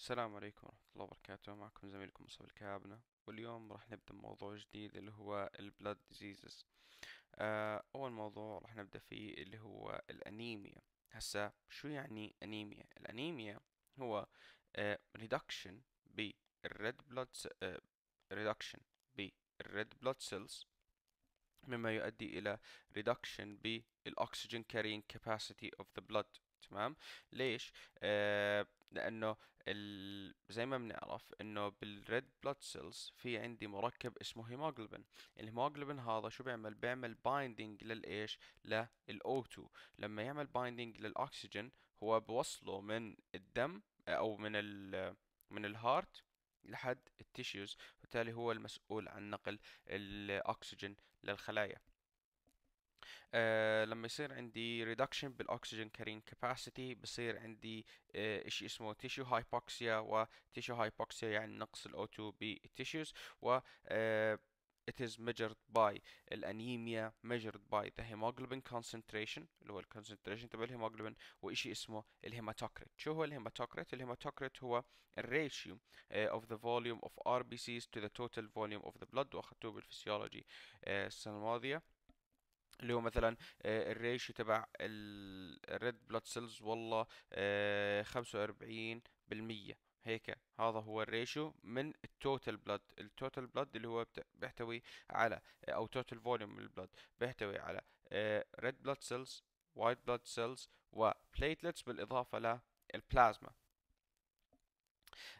السلام عليكم ورحمة الله وبركاته معكم زميلكم مصطفى الكهابنة واليوم راح نبدأ بموضوع جديد اللي هو البلاد آه، ديزيزز أول موضوع راح نبدأ فيه اللي هو الأنيميا هسا شو يعني أنيميا؟ الأنيميا هو ريدكشن بالريد بلاد ريدكشن بالريد بلاد سيلز مما يؤدي إلى ريدكشن بالأكسجين carrying capacity of the blood تمام ليش آه، لانه زي ما بنعرف انه بالريد بلاد سيلز في عندي مركب اسمه هيموجلوبين الهيموجلوبين هذا شو بيعمل بيعمل بايندينج للايش للاو2 لما يعمل بايندينج للاكسجين هو بوصله من الدم او من الـ من الهارت لحد التيشوز وبالتالي هو المسؤول عن نقل الاكسجين للخلايا آه، لما يصير عندي reduction بالاكسجين كارين كاباسيتي بصير عندي آه شيء اسمه تيشو هايبوكسيا وتيشو هايبوكسيا يعني نقص ال O2 بالتيشوز و آه it is measured by الانيميا measured by the hemoglobin concentration اللي هو الكونسنتريشن تبع الهيموجلوبين وإشي اسمه الهيماتوكريت شو هو الهيماتوكريت الهيماتوكريت هو الراتيو آه، uh, of the volume of RBCs to the total volume of the blood واخذتوه بالفسيولوجي uh, آه، السنه الماضيه اللي هو مثلا آه، الريشيو تبع الريد بلاد سيلز والله 45 آه، بالمية هيك هذا هو الريشيو من التوتال بلاد التوتال بلاد اللي هو بيحتوي على او توتال فوليوم البلاد بيحتوي على ريد بلاد سيلز وايت بلاد سيلز وبليتلتس بالاضافه للبلازما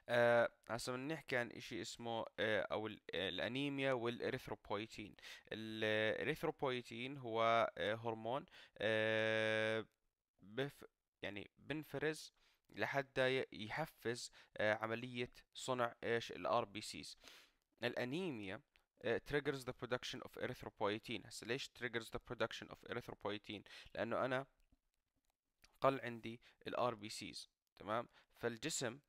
آه، هسه آه بنحكي عن اشي اسمه آه او آه، الانيميا والاريثروبويتين الاريثروبويتين هو آه هرمون آه بف يعني بنفرز لحد يحفز آه عملية صنع ايش الار بي سيز الانيميا آه، triggers the production of erythropoietin هسه ليش triggers the production of erythropoietin لانه انا قل عندي الار بي سيز تمام فالجسم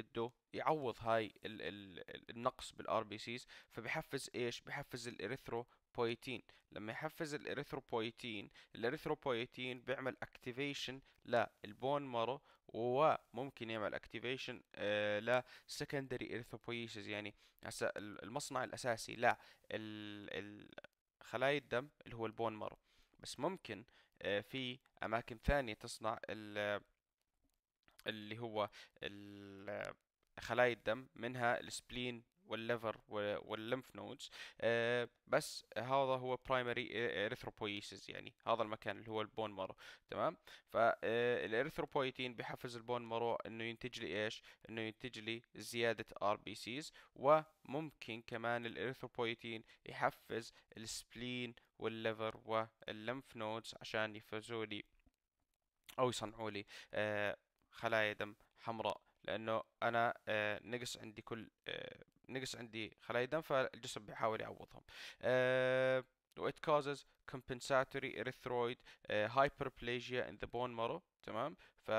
بده يعوض هاي الـ الـ النقص بالار بي سيز فبحفز ايش بحفز الاريثرو بويتين لما يحفز الاريثروبويتين الاريثروبويتين بيعمل اكتيفيشن للبون مارو وممكن يعمل اكتيفيشن آه لسكندري اريثروبويسيس يعني هسا المصنع الاساسي لا خلايا الدم اللي هو البون مارو بس ممكن آه في اماكن ثانيه تصنع اللي هو خلايا الدم منها السبلين والليفر واللمف نودز آه، بس هذا هو برايمري اريثروبويسيس يعني هذا المكان اللي هو البون مارو تمام فالاريثروبويتين آه، بيحفز البون مارو انه ينتج لي ايش انه ينتج لي زياده ار بي سيز وممكن كمان الاريثروبويتين يحفز السبلين والليفر واللمف نودز عشان يفرزوا لي او يصنعوا لي آه خلايا دم حمراء لانه انا آه، نقص عندي كل آه، نقص عندي خلايا دم فالجسم بيحاول يعوضهم آه، it causes compensatory erythroid hyperplasia in the bone marrow تمام ف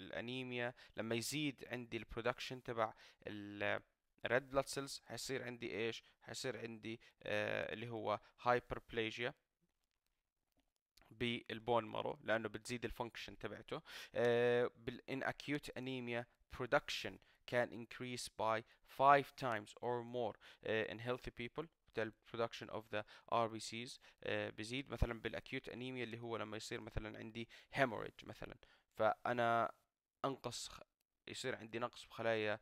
الانيميا لما يزيد عندي البرودكشن تبع الريد بلاد سيلز حيصير عندي ايش حيصير عندي آه اللي هو hyperplasia بالبون مارو لانه بتزيد الفانكشن تبعته آه، بالان اكيوت انيميا production can increase by 5 times or more آه، in healthy people the production of the RBCs آه، بزيد مثلا بالاكيوت انيميا اللي هو لما يصير مثلا عندي hemorrhage مثلا فانا انقص يصير عندي نقص بخلايا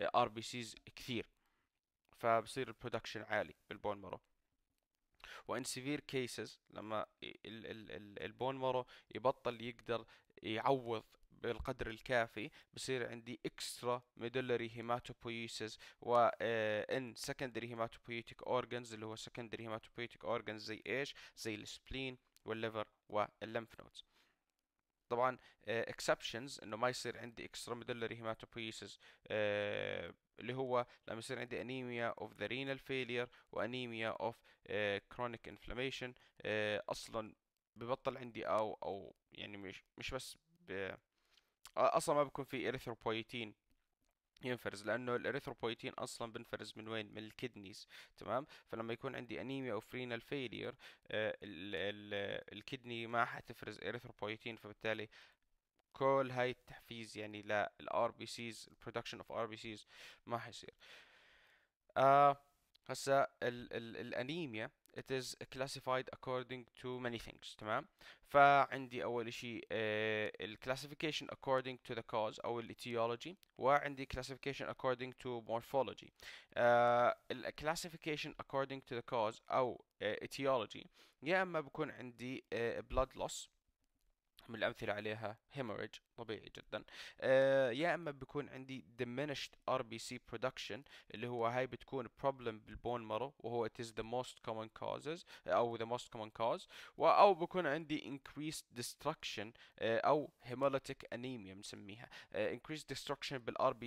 RBCs كثير فبصير البرودكشن عالي بالبون مارو وان سيفير كيسز لما البون مارو يبطل يقدر يعوض بالقدر الكافي بصير عندي اكسترا ميدولري هيماتوبويسز و آه، ان سكندري هيماتوبويتيك اورجنز اللي هو سكندري هيماتوبويتيك اورجنز زي ايش زي السبلين والليفر واللمف نودز طبعا اكسبشنز آه، uh, انه ما يصير عندي اكسترا ميدلري هيماتوبويسيس اللي هو لما يصير عندي انيميا اوف ذا رينال فيلير وانيميا اوف كرونيك انفلاميشن اصلا ببطل عندي او او يعني مش مش بس اصلا ما بكون في اريثروبويتين ينفرز لانه الاريثروبويتين اصلا بنفرز من وين من الكدنيز تمام فلما يكون عندي انيميا او فرينال فيلير آه، الكدني ما حتفرز اريثروبويتين فبالتالي كل هاي التحفيز يعني للار بي سيز البرودكشن اوف ار بي سيز ما حيصير آه هسا الانيميا it is classified according to many things تمام فعندي أول شيء uh, classification according to the cause أو ال etiology وعندي classification according to morphology uh, classification according to the cause أو uh, etiology يا إما بكون عندي uh, blood loss من الامثله عليها هيموريج طبيعي جدا يا اما بيكون عندي diminished RBC production اللي هو هاي بتكون problem بالبون مرو وهو it is the most common causes او the most common cause او بيكون عندي increased destruction او hemolytic anemia بنسميها increased destruction بالار بي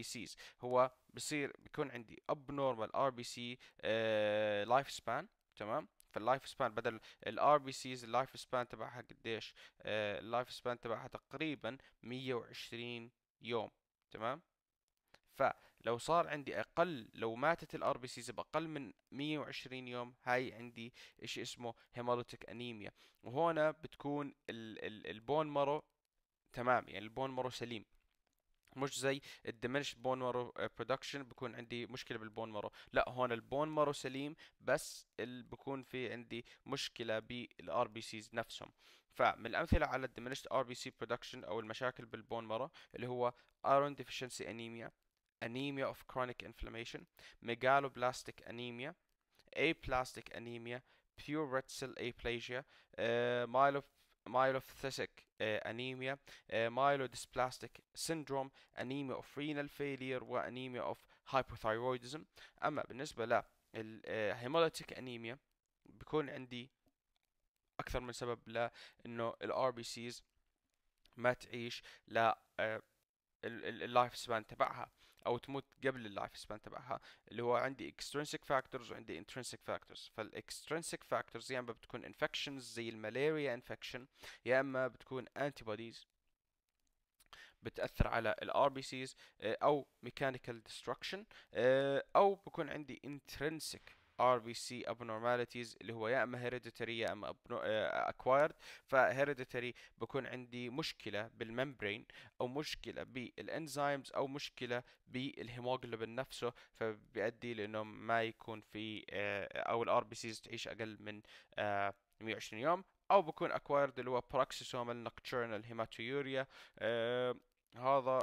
هو بصير بيكون عندي abnormal RBC آه life span تمام فاللايف سبان بدل الار بي سيز اللايف سبان تبعها قديش آه اللايف سبان تبعها تقريبا 120 يوم تمام فلو صار عندي اقل لو ماتت الار بي سيز باقل من 120 يوم هاي عندي شيء اسمه هيموليتيك انيميا وهنا بتكون البون مرو تمام يعني البون مرو سليم مش زي الدمنش بون مارو برودكشن بكون عندي مشكله بالبون مارو لا هون البون مارو سليم بس بكون في عندي مشكله بالار بي سيز نفسهم فمن الامثله على الدمنش ار بي سي برودكشن او المشاكل بالبون مارو اللي هو ايرون ديفيشنسي انيميا انيميا اوف كرونيك انفلاميشن ميجالوبلاستيك انيميا اي بلاستيك انيميا بيور ريد سيل ايبلاجيا مايلو مايلوفيثيسك انيميا مايلو ديسبلاستيك سيندروم انيميا اوف رينال فيلير وانيميا اوف هايبوثايرويدزم اما بالنسبه لهيموليتيك انيميا uh, بيكون عندي اكثر من سبب لانه الار بي سيز ما تعيش ل uh, اللايف سبان تبعها او تموت قبل اللايف سبان تبعها اللي هو عندي اكسترنسك فاكتورز وعندي انترنسك فاكتورز فالاكسترنسك فاكتورز يا اما بتكون انفكشنز زي الملاريا انفكشن يا اما بتكون انتي بوديز بتاثر على الار بي سيز او ميكانيكال ديستركشن او بكون عندي انترنسك RBC abnormalities اللي هو يا اما hereditary يا اما آه، acquired فhereditary بكون عندي مشكلة بالممبرين او مشكلة بالانزيمز او مشكلة بالهيموجلوبين نفسه فبيؤدي لانه ما يكون في آه، او الار بي سيز تعيش اقل من 120 آه، يوم او بكون اكوايرد اللي هو بروكسيسومال نكتشرنال هيماتيوريا هذا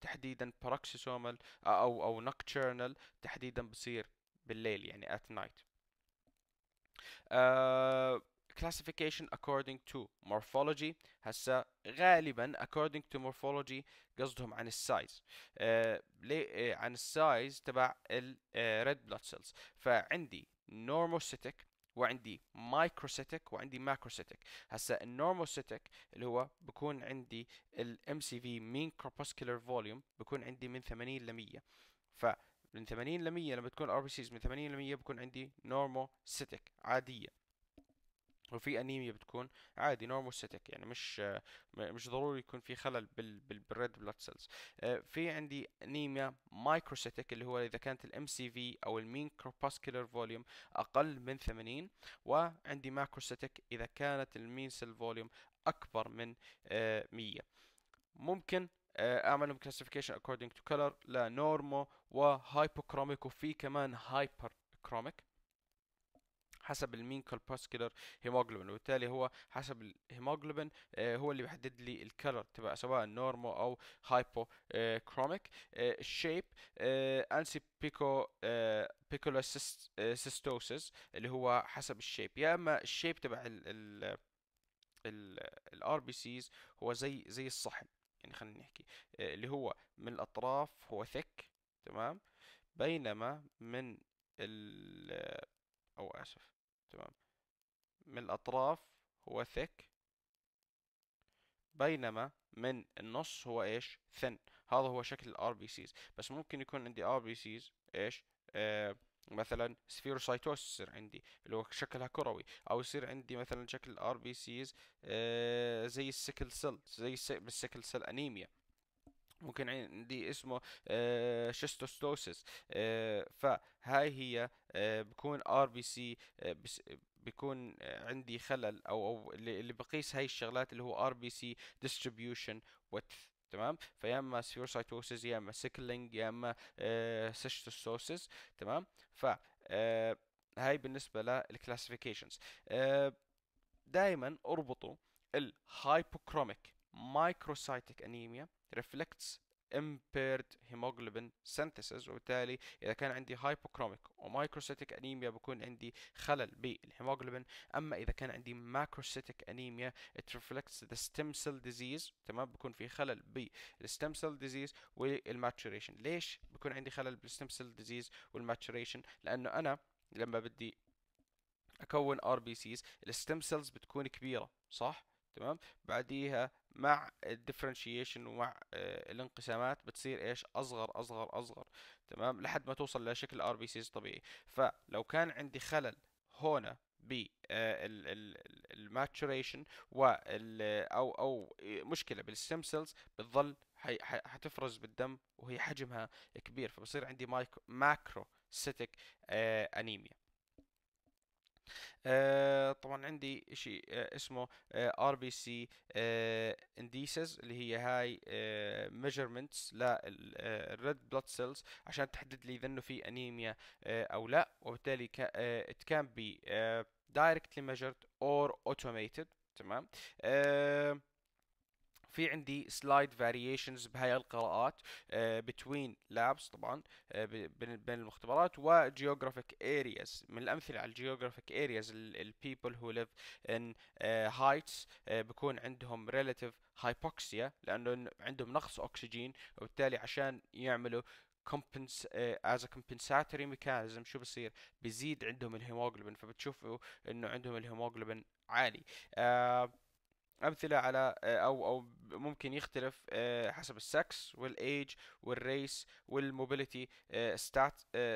تحديدا بروكسيسومال او او نكتشرنال تحديدا بصير بالليل يعني at night uh, classification according to morphology هسا غالبا according to morphology قصدهم عن السايز آه، ليه آه، عن السايز تبع ال red blood cells فعندي normocytic وعندي مايكروسيتك وعندي ماكروسيتك هسا النورموسيتك اللي هو بكون عندي الام سي في مين كربوسكولار فوليوم بكون عندي من 80 ل 100 ف من 80 ل 100 لما تكون ار بي سيز من 80 ل 100 بكون عندي نورمو سيتك عاديه وفي انيميا بتكون عادي نورمو سيتك يعني مش مش ضروري يكون في خلل بال بالريد بلاد سيلز في عندي انيميا مايكرو سيتك اللي هو اذا كانت الام سي في او المين كروباسكولار فوليوم اقل من 80 وعندي ماكرو سيتك اذا كانت المين سيل فوليوم اكبر من 100 آه، ممكن آه، اعملهم كلاسيفيكيشن according to color لنورمو وهايبوكروميك وفي كمان هايبر كروميك حسب المين كالباسكولار هيموجلوبين وبالتالي هو حسب الهيموجلوبين آه، هو اللي بيحدد لي الكلر تبع سواء نورمو او هايبو كروميك الشيب انسي بيكو بيكولا سيستوسيس اللي هو حسب الشيب يا اما الشيب تبع الار بي سيز هو زي زي الصحن يعني خلينا نحكي آه، اللي هو من الاطراف هو ثيك تمام بينما من ال أو آسف تمام من الأطراف هو ثيك بينما من النص هو ايش ثن هذا هو شكل الار بي سيز بس ممكن يكون عندي ار بي سيز ايش آه مثلا سفيروسايتوس يصير عندي اللي هو شكلها كروي او يصير عندي مثلا شكل الار بي سيز آه زي السكل سيل زي السكل سيل انيميا ممكن عندي اسمه آه، شستوستوسيس آه، فهاي هي آه، بكون ار بي سي بكون عندي خلل او او اللي بقيس هاي الشغلات اللي هو ار بي سي ديستريبيوشن width تمام فيا اما سبيروسايتوسيس يا اما سيكلينج يا اما سيستوسوسيس تمام ف هاي بالنسبه للكلاسيفيكيشنز دائما اربطوا الهايبوكروميك مايكروسايتك انيميا reflects impaired hemoglobin synthesis وبالتالي اذا كان عندي hypochromic microcytic anemia بكون عندي خلل بالهيموغلوبين اما اذا كان عندي macrocytic anemia it reflects the stem cell disease تمام بكون في خلل بالstem cell disease والmaturation ليش بكون عندي خلل بالstem cell disease والmaturation لانه انا لما بدي اكون RBCs الstem cells بتكون كبيره صح تمام بعديها مع الديفرنشيشن ومع آه، الانقسامات بتصير ايش اصغر اصغر اصغر تمام لحد ما توصل لشكل ار بي سيز طبيعي فلو كان عندي خلل هنا بالماتشوريشن آه، و او او آه، مشكله بالستم سيلز بتظل حتفرز بالدم وهي حجمها كبير فبصير عندي مايكرو ماكرو سيتك انيميا آه، طبعا عندي شيء آه، اسمه ار بي سي انديسز اللي هي هاي ميجرمنتس للريد بلاد سيلز عشان تحدد لي اذا انه في انيميا آه، او لا وبالتالي ات كان بي دايركتلي ميجرد اور اوتوميتد تمام في عندي سلايد فاريشنز بهاي القراءات بتوين آه، لابس طبعا آه، بين المختبرات وجيوغرافيك ارياز من الامثله على الجيوغرافيك ارياز البيبل هو ليف ان هايتس بكون عندهم ريلاتيف هايبوكسيا لانه عندهم نقص اكسجين وبالتالي عشان يعملوا كومبنس از كومبنساتوري ميكانيزم شو بصير بزيد عندهم الهيموجلوبين فبتشوفوا انه عندهم الهيموجلوبين عالي uh, امثله على آه، او او ممكن يختلف آه، حسب السكس والايج والريس والموبيليتي آه،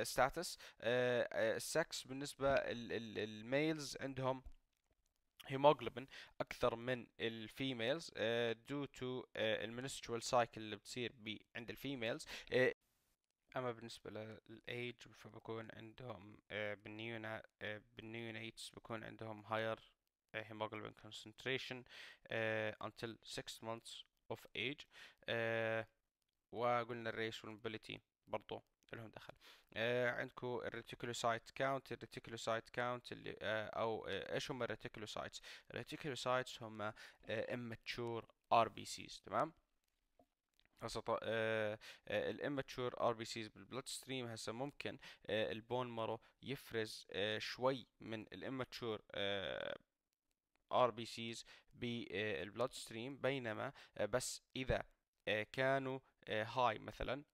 ستاتس السكس بالنسبه الميلز عندهم هيموجلوبين اكثر من الفيميلز دو تو المنسترال سايكل اللي بتصير عند الفيميلز اما بالنسبه للايج فبكون عندهم بالنيونا بالنيونيتس بكون عندهم هاير Eh, hemoglobin concentration eh, until 6 months of age eh, وقلنا الريش mobility برضو لهم دخل uh, آه، عندكم الريتيكولوسايت كاونت الريتيكولوسايت كاونت اللي uh, او آه ايش هم الريتيكولوسايتس الريتيكولوسايتس هم آه immature RBCs تمام هسه آه, آه، ال immature RBCs بال blood stream هسه ممكن البون مارو يفرز شوي من الاماتشور آه ار بي سيز بالبلود ستريم بينما آه، بس اذا آه، كانوا هاي آه، مثلا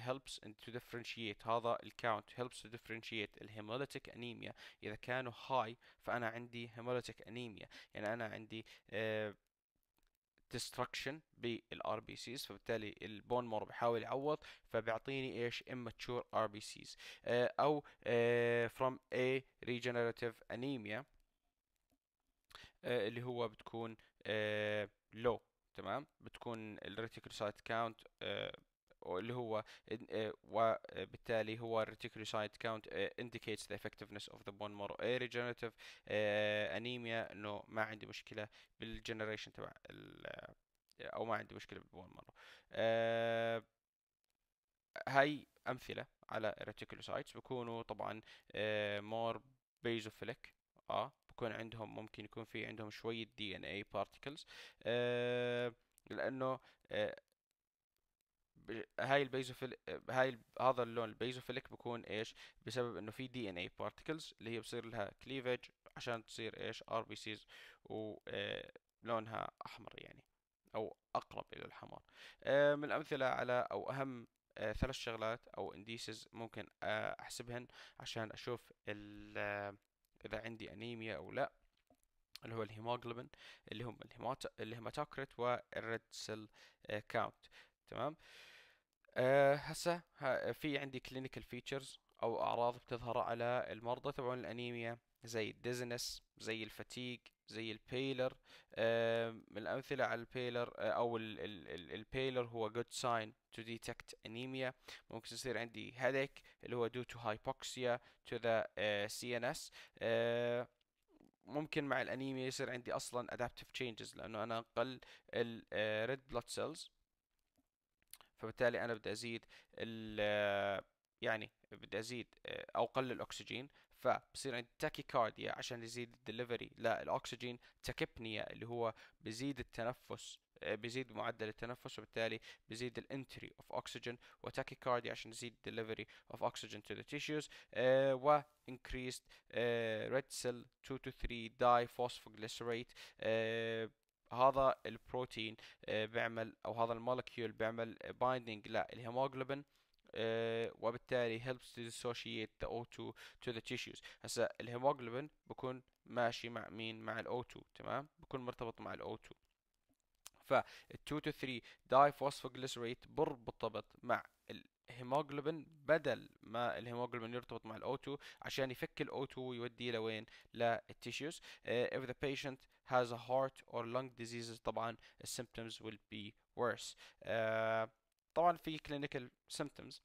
helps to differentiate هذا الكاونت helps to differentiate الهيموليتيك انيميا اذا كانوا هاي فانا عندي هيموليتيك انيميا يعني انا عندي ديستركشن بالار بي سيز فبالتالي البون مور بحاول يعوض فبيعطيني ايش immature ار بي سيز او from a regenerative anemia آه، اللي هو بتكون لو آه، تمام بتكون الريتيكولوسايت كاونت آه، اللي هو وبالتالي هو الريتيكولوسايت كاونت indicates the effectiveness of the bone marrow a regenerative انيميا انه ما عندي مشكله بالجنريشن تبع او ما عندي مشكله بالبون مور هاي امثله على الريتيكولوسايتس بكونوا طبعا مور بيزوفيليك اه بكون عندهم ممكن يكون في عندهم شويه دي ان اي بارتكلز لانه آه، هاي البيزوفيل هاي هذا اللون البيزوفيلك بكون ايش بسبب انه في دي ان اي بارتكلز اللي هي بصير لها كليفج عشان تصير ايش ار بي سيز ولونها آه، احمر يعني او اقرب الى الحمر آه، من الامثله على او اهم ثلاث شغلات او انديسز ممكن احسبهن عشان اشوف ال إذا عندي أنيميا أو لا اللي هو الهيموجلوبين اللي هم الهيمات... الهيماتوكريت والريد سيل كاونت تمام أه هسه في عندي كلينيكال فيتشرز او اعراض بتظهر على المرضى تبعون الانيميا زي الديزنس زي الفتيج زي البيلر الأمثلة على البيلر آه، أو البيلر هو good sign to detect anemia ممكن يصير عندي headache اللي هو due to hypoxia to the آه، CNS آه، ممكن مع الأنيميا يصير عندي أصلا adaptive changes لأنه أنا أقل ال red blood cells فبالتالي أنا بدي أزيد ال يعني بدي أزيد أو أقلل الأكسجين فبصير عندي تاكي كارديا عشان يزيد الدليفري لا الاكسجين تكبنية اللي هو بزيد التنفس آه، بزيد معدل التنفس وبالتالي بزيد الانتري اوف اوكسجين وتاكي كارديا عشان يزيد الدليفري اوف اوكسجين تو ذا تيشوز و increased آه، red cell 2 to 3 داي فوسفوجليسريت هذا البروتين آه، بيعمل او هذا المولكيول بيعمل بايندينج للهيموجلوبين آه، وبالتالي helps to dissociate the O2 to the tissues هسا الهيموجلوبين بكون ماشي مع مين مع ال O2 تمام بكون مرتبط مع ال O2 ف 2 to 3 diphosphoglycerate برتبط مع الهيموجلوبين بدل ما الهيموجلوبين يرتبط مع الO2 عشان يفك الO2 ويوديه لوين للتيشيوز uh, آه، if the patient has a heart or lung diseases طبعا the symptoms will be worse uh, طبعا في كلينيكال سيمتومز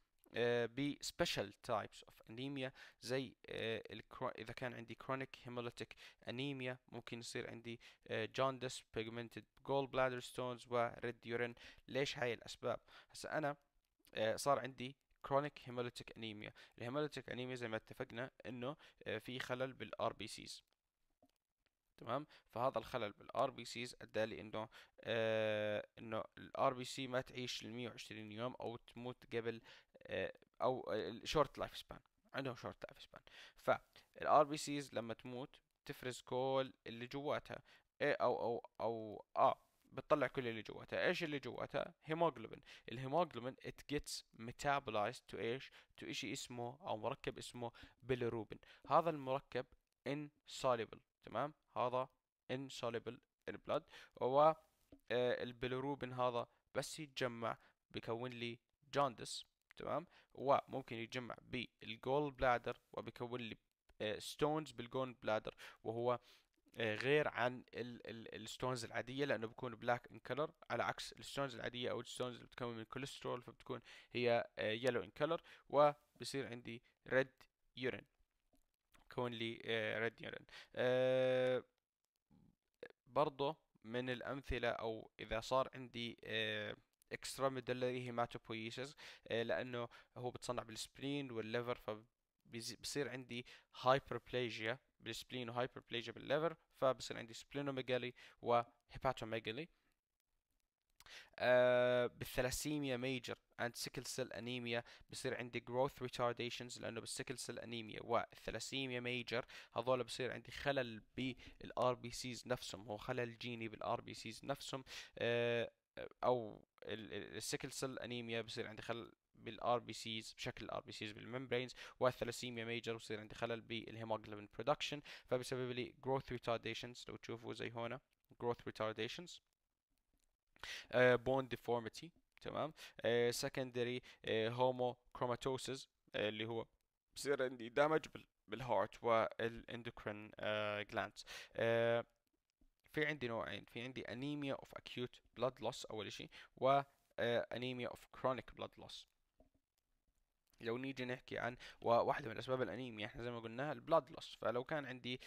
بسبيشال تايبس اوف انيميا زي uh, اذا كان عندي كرونيك هيموليتيك انيميا ممكن يصير عندي جوندس بيجمنتد جول بلادر ستونز وريد يورين ليش هاي الاسباب هسه انا uh, صار عندي كرونيك هيموليتيك انيميا الهيموليتيك انيميا زي ما اتفقنا انه uh, في خلل بالار بي سيز تمام فهذا الخلل بالار بي سيز ادى لي انه آه انه الار بي سي ما تعيش ال 120 يوم او تموت قبل آه او شورت لايف سبان عندهم شورت لايف سبان فالار بي سيز لما تموت تفرز كل اللي جواتها اي او او او اه بتطلع كل اللي جواتها ايش اللي جواتها هيموجلوبين الهيموجلوبين ات جيتس ميتابولايزد تو ايش تو شيء اسمه او مركب اسمه بيليروبين هذا المركب ان insoluble تمام هذا insoluble in blood و آه، البلوروبن هذا بس يتجمع بكون لي جوندس تمام وممكن يتجمع بالجول بلادر وبكون لي ستونز بالجول بلادر وهو آه، غير عن الستونز العاديه لانه بكون بلاك ان كلر على عكس الستونز العاديه او الستونز اللي بتكون من كوليسترول فبتكون هي يلو ان كلر وبصير عندي ريد يورين كونلي ريد آه، يونان آه، برضه من الأمثلة أو إذا صار عندي اكسترا ميدلري هيماتوبويسز لأنه هو بتصنع بالسبلين والليفر فبصير عندي هايبربليجيا بالسبلين وهايبربليجيا بالليفر فبصير عندي سبلينوميجالي وهيباتوميجالي آه بالثلاسيميا ميجر and sickle cell anemia بصير عندي growth retardations لانه بالسيكل سيل انيميا والثلاسيميا ميجر هذول بصير عندي خلل بالار بي سيز نفسهم هو خلل جيني بالار بي سيز نفسهم آه، او السيكل سيل انيميا بصير عندي خلل بالار بي سيز بشكل الار بي سيز بالممبرينز والثلاسيميا ميجر بصير عندي خلل بالهيموجلوبين برودكشن فبسبب لي growth retardations لو تشوفوا زي هنا retardations uh, bone deformity تمام سكندري هومو كروماتوسيس اللي هو بصير عندي دامج بالهارت والاندوكرين جلاند في عندي نوعين في عندي انيميا اوف اكيوت بلاد لوس اول شيء وانيميا اوف كرونيك بلاد لوس لو نيجي نحكي عن واحدة من أسباب الأنيميا احنا زي ما قلناها البلاد لوس فلو كان عندي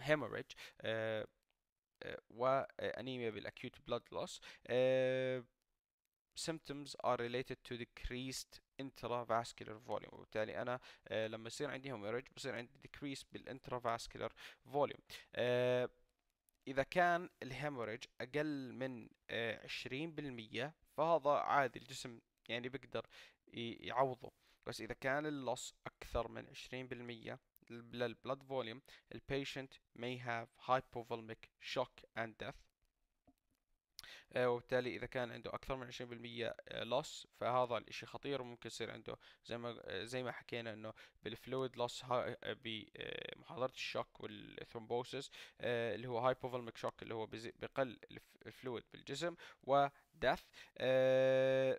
هيموريج وأنيميا بالأكيوت بلاد لوس symptoms are related to decreased intravascular volume وبالتالي انا آه لما يصير عندي hemorrhage بصير عندي decrease intravascular volume آه اذا كان الهيموريج اقل من آه 20% فهذا عادي الجسم يعني بيقدر يعوضه بس اذا كان اللص اكثر من 20% للبلد فوليوم البيشنت may have hypovolemic shock and death آه، وبالتالي اذا كان عنده اكثر من 20% لوس آه، فهذا الاشي خطير وممكن يصير عنده زي ما آه، زي ما حكينا انه بالفلويد لوس بمحاضره الشوك والثرومبوسيس اللي هو هايبوفولميك شوك اللي هو بقل الفلويد بالجسم و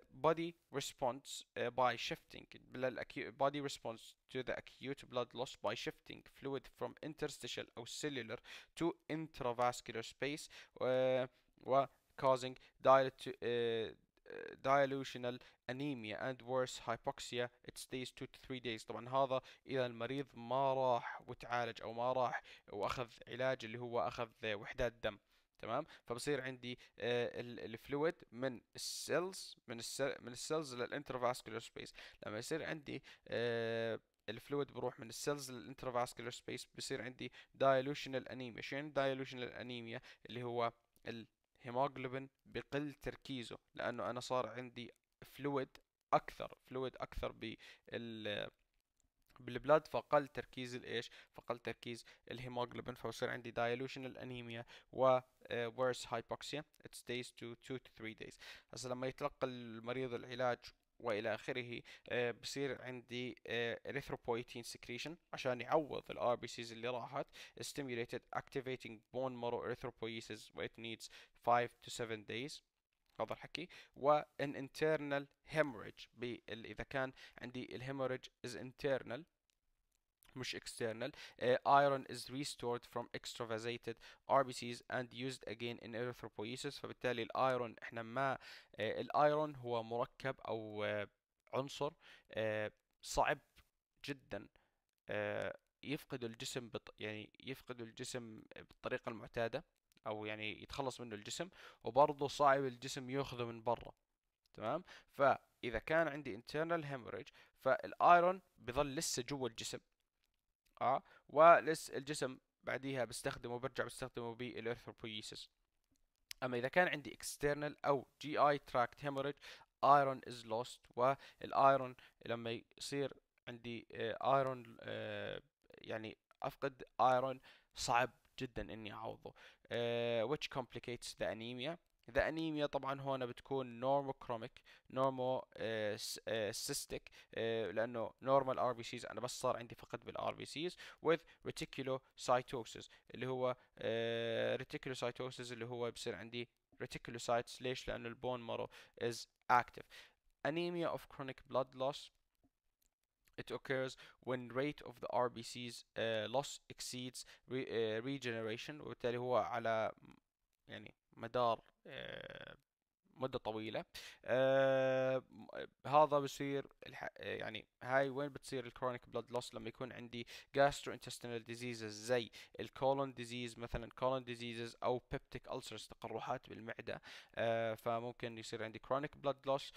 body بودي uh, by shifting body response to the acute blood loss by shifting fluid from interstitial أو cellular to intravascular space uh, و causing uh, dilutional anemia and worse hypoxia it stays 2 to 3 days طبعا هذا اذا المريض ما راح وتعالج او ما راح واخذ علاج اللي هو اخذ وحدات دم تمام فبصير عندي آه، الفلويد من السيلز من السل من السيلز للانترافاسكولار سبيس لما يصير عندي آه، الفلويد بروح من السيلز للانترافاسكولار سبيس بصير عندي دايلوشنال انيميا شنو دايلوشنال انيميا اللي هو هيموجلوبين بقل تركيزه لانه انا صار عندي فلويد اكثر فلويد اكثر بال بالبلاد فقل تركيز الايش فقل تركيز الهيموجلوبين فصار عندي دايلوشن الانيميا و ورس هايبوكسيا ات ستيز تو 2 to 3 دايز هسه لما يتلقى المريض العلاج والى اخره بصير عندي erythropoietin secretion عشان يعوض ال RBCs اللي راحت stimulated activating bone marrow erythropoiesis it needs 5 to 7 days هذا الحكي و an internal hemorrhage اذا كان عندي الهemorrhage is internal مش external uh, iron is restored from extravasated RBCs and used again in erythropoiesis فبالتالي الايرون احنا ما uh, آه، الايرون هو مركب او uh, عنصر uh, صعب جدا uh, يفقد الجسم بط... يعني يفقد الجسم بالطريقة المعتادة او يعني يتخلص منه الجسم وبرضه صعب الجسم ياخذه من برا تمام فاذا كان عندي internal hemorrhage فالايرون بظل لسه جوا الجسم اه ولس الجسم بعديها بستخدمه برجع بستخدمه بالارثروبويسيس اما اذا كان عندي external او جي اي تراكت hemorrhage ايرون از لوست والايرون لما يصير عندي ايرون آه، آه، يعني افقد ايرون صعب جدا اني اعوضه آه، which complicates the anemia ذا انيميا طبعا هون بتكون نورمو كروميك نورمو سيستيك لانه نورمال ار بي سيز انا بس صار عندي فقد بالار بي سيز وذ سايتوسيس اللي هو سايتوسيس آه، اللي هو بصير عندي سايتس ليش لانه البون مارو از اكتف انيميا اوف كرونيك بلاد لوس it occurs when rate of the RBC's uh, آه، loss exceeds re uh, regeneration وبالتالي هو على يعني مدار آه، مده طويله آه هذا بيصير يعني هاي وين بتصير الكرونيك بلاد لوس لما يكون عندي جاسترو انتستينال ديزيزز زي الكولون ديزيز مثلا كولون ديزيزز او بيبتيك ألسرز تقرحات بالمعده آه، فممكن يصير عندي كرونيك بلاد لوس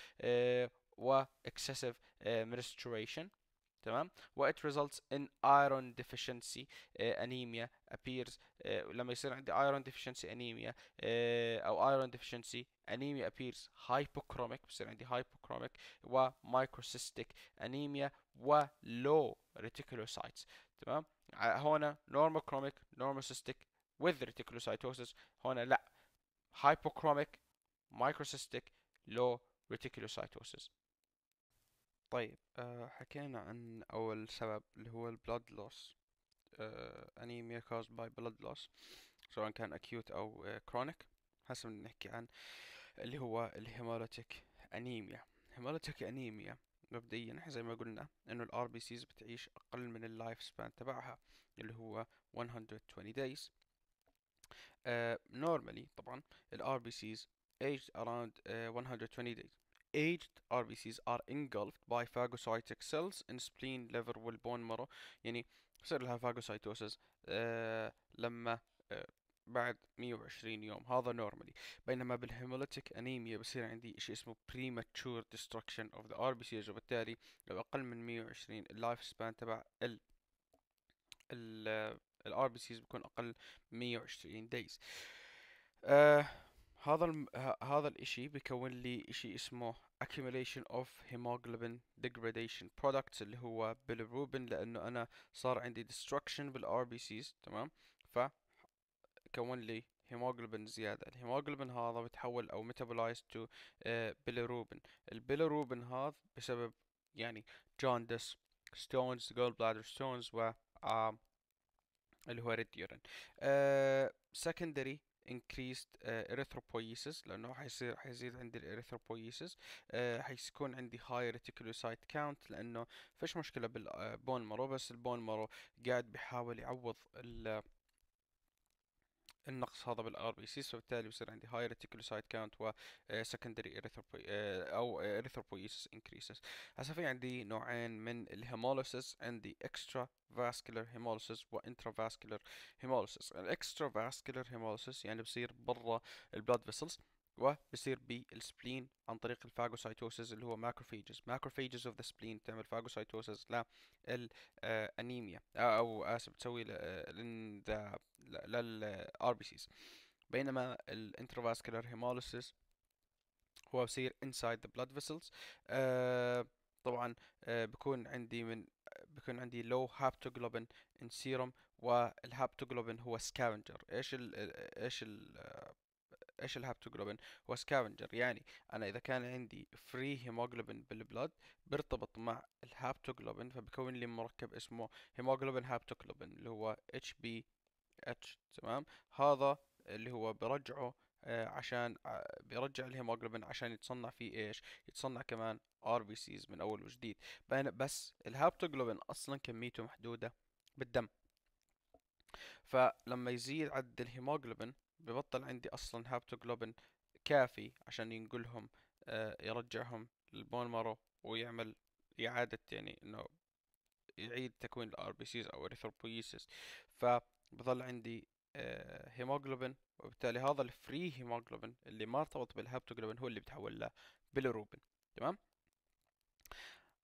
و excessive آه، menstruation تمام و it results in iron deficiency anemia appears لما يصير عندي iron deficiency anemia او iron deficiency anemia appears hypochromic بصير عندي hypochromic و microcystic anemia و low reticulocytes تمام هنا normochromic normocystic with reticulocytosis هنا لا hypochromic microcystic low reticulocytosis طيب آه حكينا عن أول سبب اللي هو البلاد لوس آه أنيميا كوز باي blood لوس سواء كان اكيوت أو كرونيك آه، chronic بدنا نحكي عن اللي هو الهيموليتيك أنيميا هيموليتيك أنيميا مبدئيا احنا زي ما قلنا انه الار بي سيز بتعيش اقل من اللايف سبان تبعها اللي هو 120 دايز نورمالي uh, طبعا الار بي سيز ايج اراوند 120 دايز aged RBCs are engulfed by phagocytic cells in spleen liver bone marrow يعني يصير لها phagocytosis آه لما بعد 120 يوم هذا normally بينما بالهيموليتيك انيميا بصير عندي شيء اسمه premature destruction of the RBCs وبالتالي لو اقل من 120 اللايف سبان تبع ال ال ال RBCs بكون بيكون اقل 120 days هذا الم... هذا الاشي بيكون لي اشي اسمه accumulation of hemoglobin degradation products اللي هو bilirubin لانه انا صار عندي destruction بالRBCs تمام ف كون لي هيموغلوبين زيادة الهيموغلوبين هذا بتحول أو ميتابولايز تو بيليروبين البيلروبين هذا بسبب يعني جوندس ستونز جول بلادر ستونز و اللي هو ريد يورين سكندري increased uh, erythropoiesis لانه حيصير حيزيد عندي الاريثروبويسس uh, حيكون عندي high reticulocyte count لانه فيش مشكله بالبون مارو آه، بس البون مارو قاعد بيحاول يعوض ال النقص هذا بالار بي سيس وبالتالي بصير عندي هاي ريتيكولوسايت كاونت و سكندري آه، آه، او اريثروبويسيس انكريسز هسه في عندي نوعين من الهيموليسيس عندي اكسترا فاسكولار هيموليسيس وانترا فاسكولار هيموليسيس الاكسترا فاسكولار هيموليسيس يعني بصير برا البلاد فيسلز وبصير بالسبلين عن طريق الفاجوسايتوسيس اللي هو ماكروفيجز ماكروفيجز اوف ذا سبلين تعمل فاجوسايتوسز للانيميا آه، او اسف تسوي آه، للار بي سيز بينما الانتروفاسكولار هيموليسيس هو بصير انسايد ذا بلاد فيسلز طبعا آه، بكون عندي من بكون عندي لو haptoglobin ان سيروم والهابتوجلوبين هو سكافنجر ايش الـ ايش الـ ايش الهابتوجلوبين هو سكافنجر يعني انا اذا كان عندي فري هيموجلوبين بالبلد بيرتبط مع الهابتوجلوبين فبكون لي مركب اسمه هيموجلوبين هابتوجلوبين اللي هو اتش بي اتش تمام هذا اللي هو برجعه آه، عشان آه، بيرجع الهيموجلوبين عشان يتصنع فيه ايش يتصنع كمان ار بي سيز من اول وجديد بس الهابتوجلوبين اصلا كميته محدوده بالدم فلما يزيد عدد الهيموجلوبين ببطل عندي اصلا هابتوجلوبين كافي عشان ينقلهم آه يرجعهم للبون مارو ويعمل اعادة يعني انه يعيد تكوين الار بي سيز او الريثروبويسيس فبظل عندي آه هيموجلوبين وبالتالي هذا الفري هيموجلوبين اللي ما ارتبط بالهابتوجلوبين هو اللي بتحول لبيلروبين تمام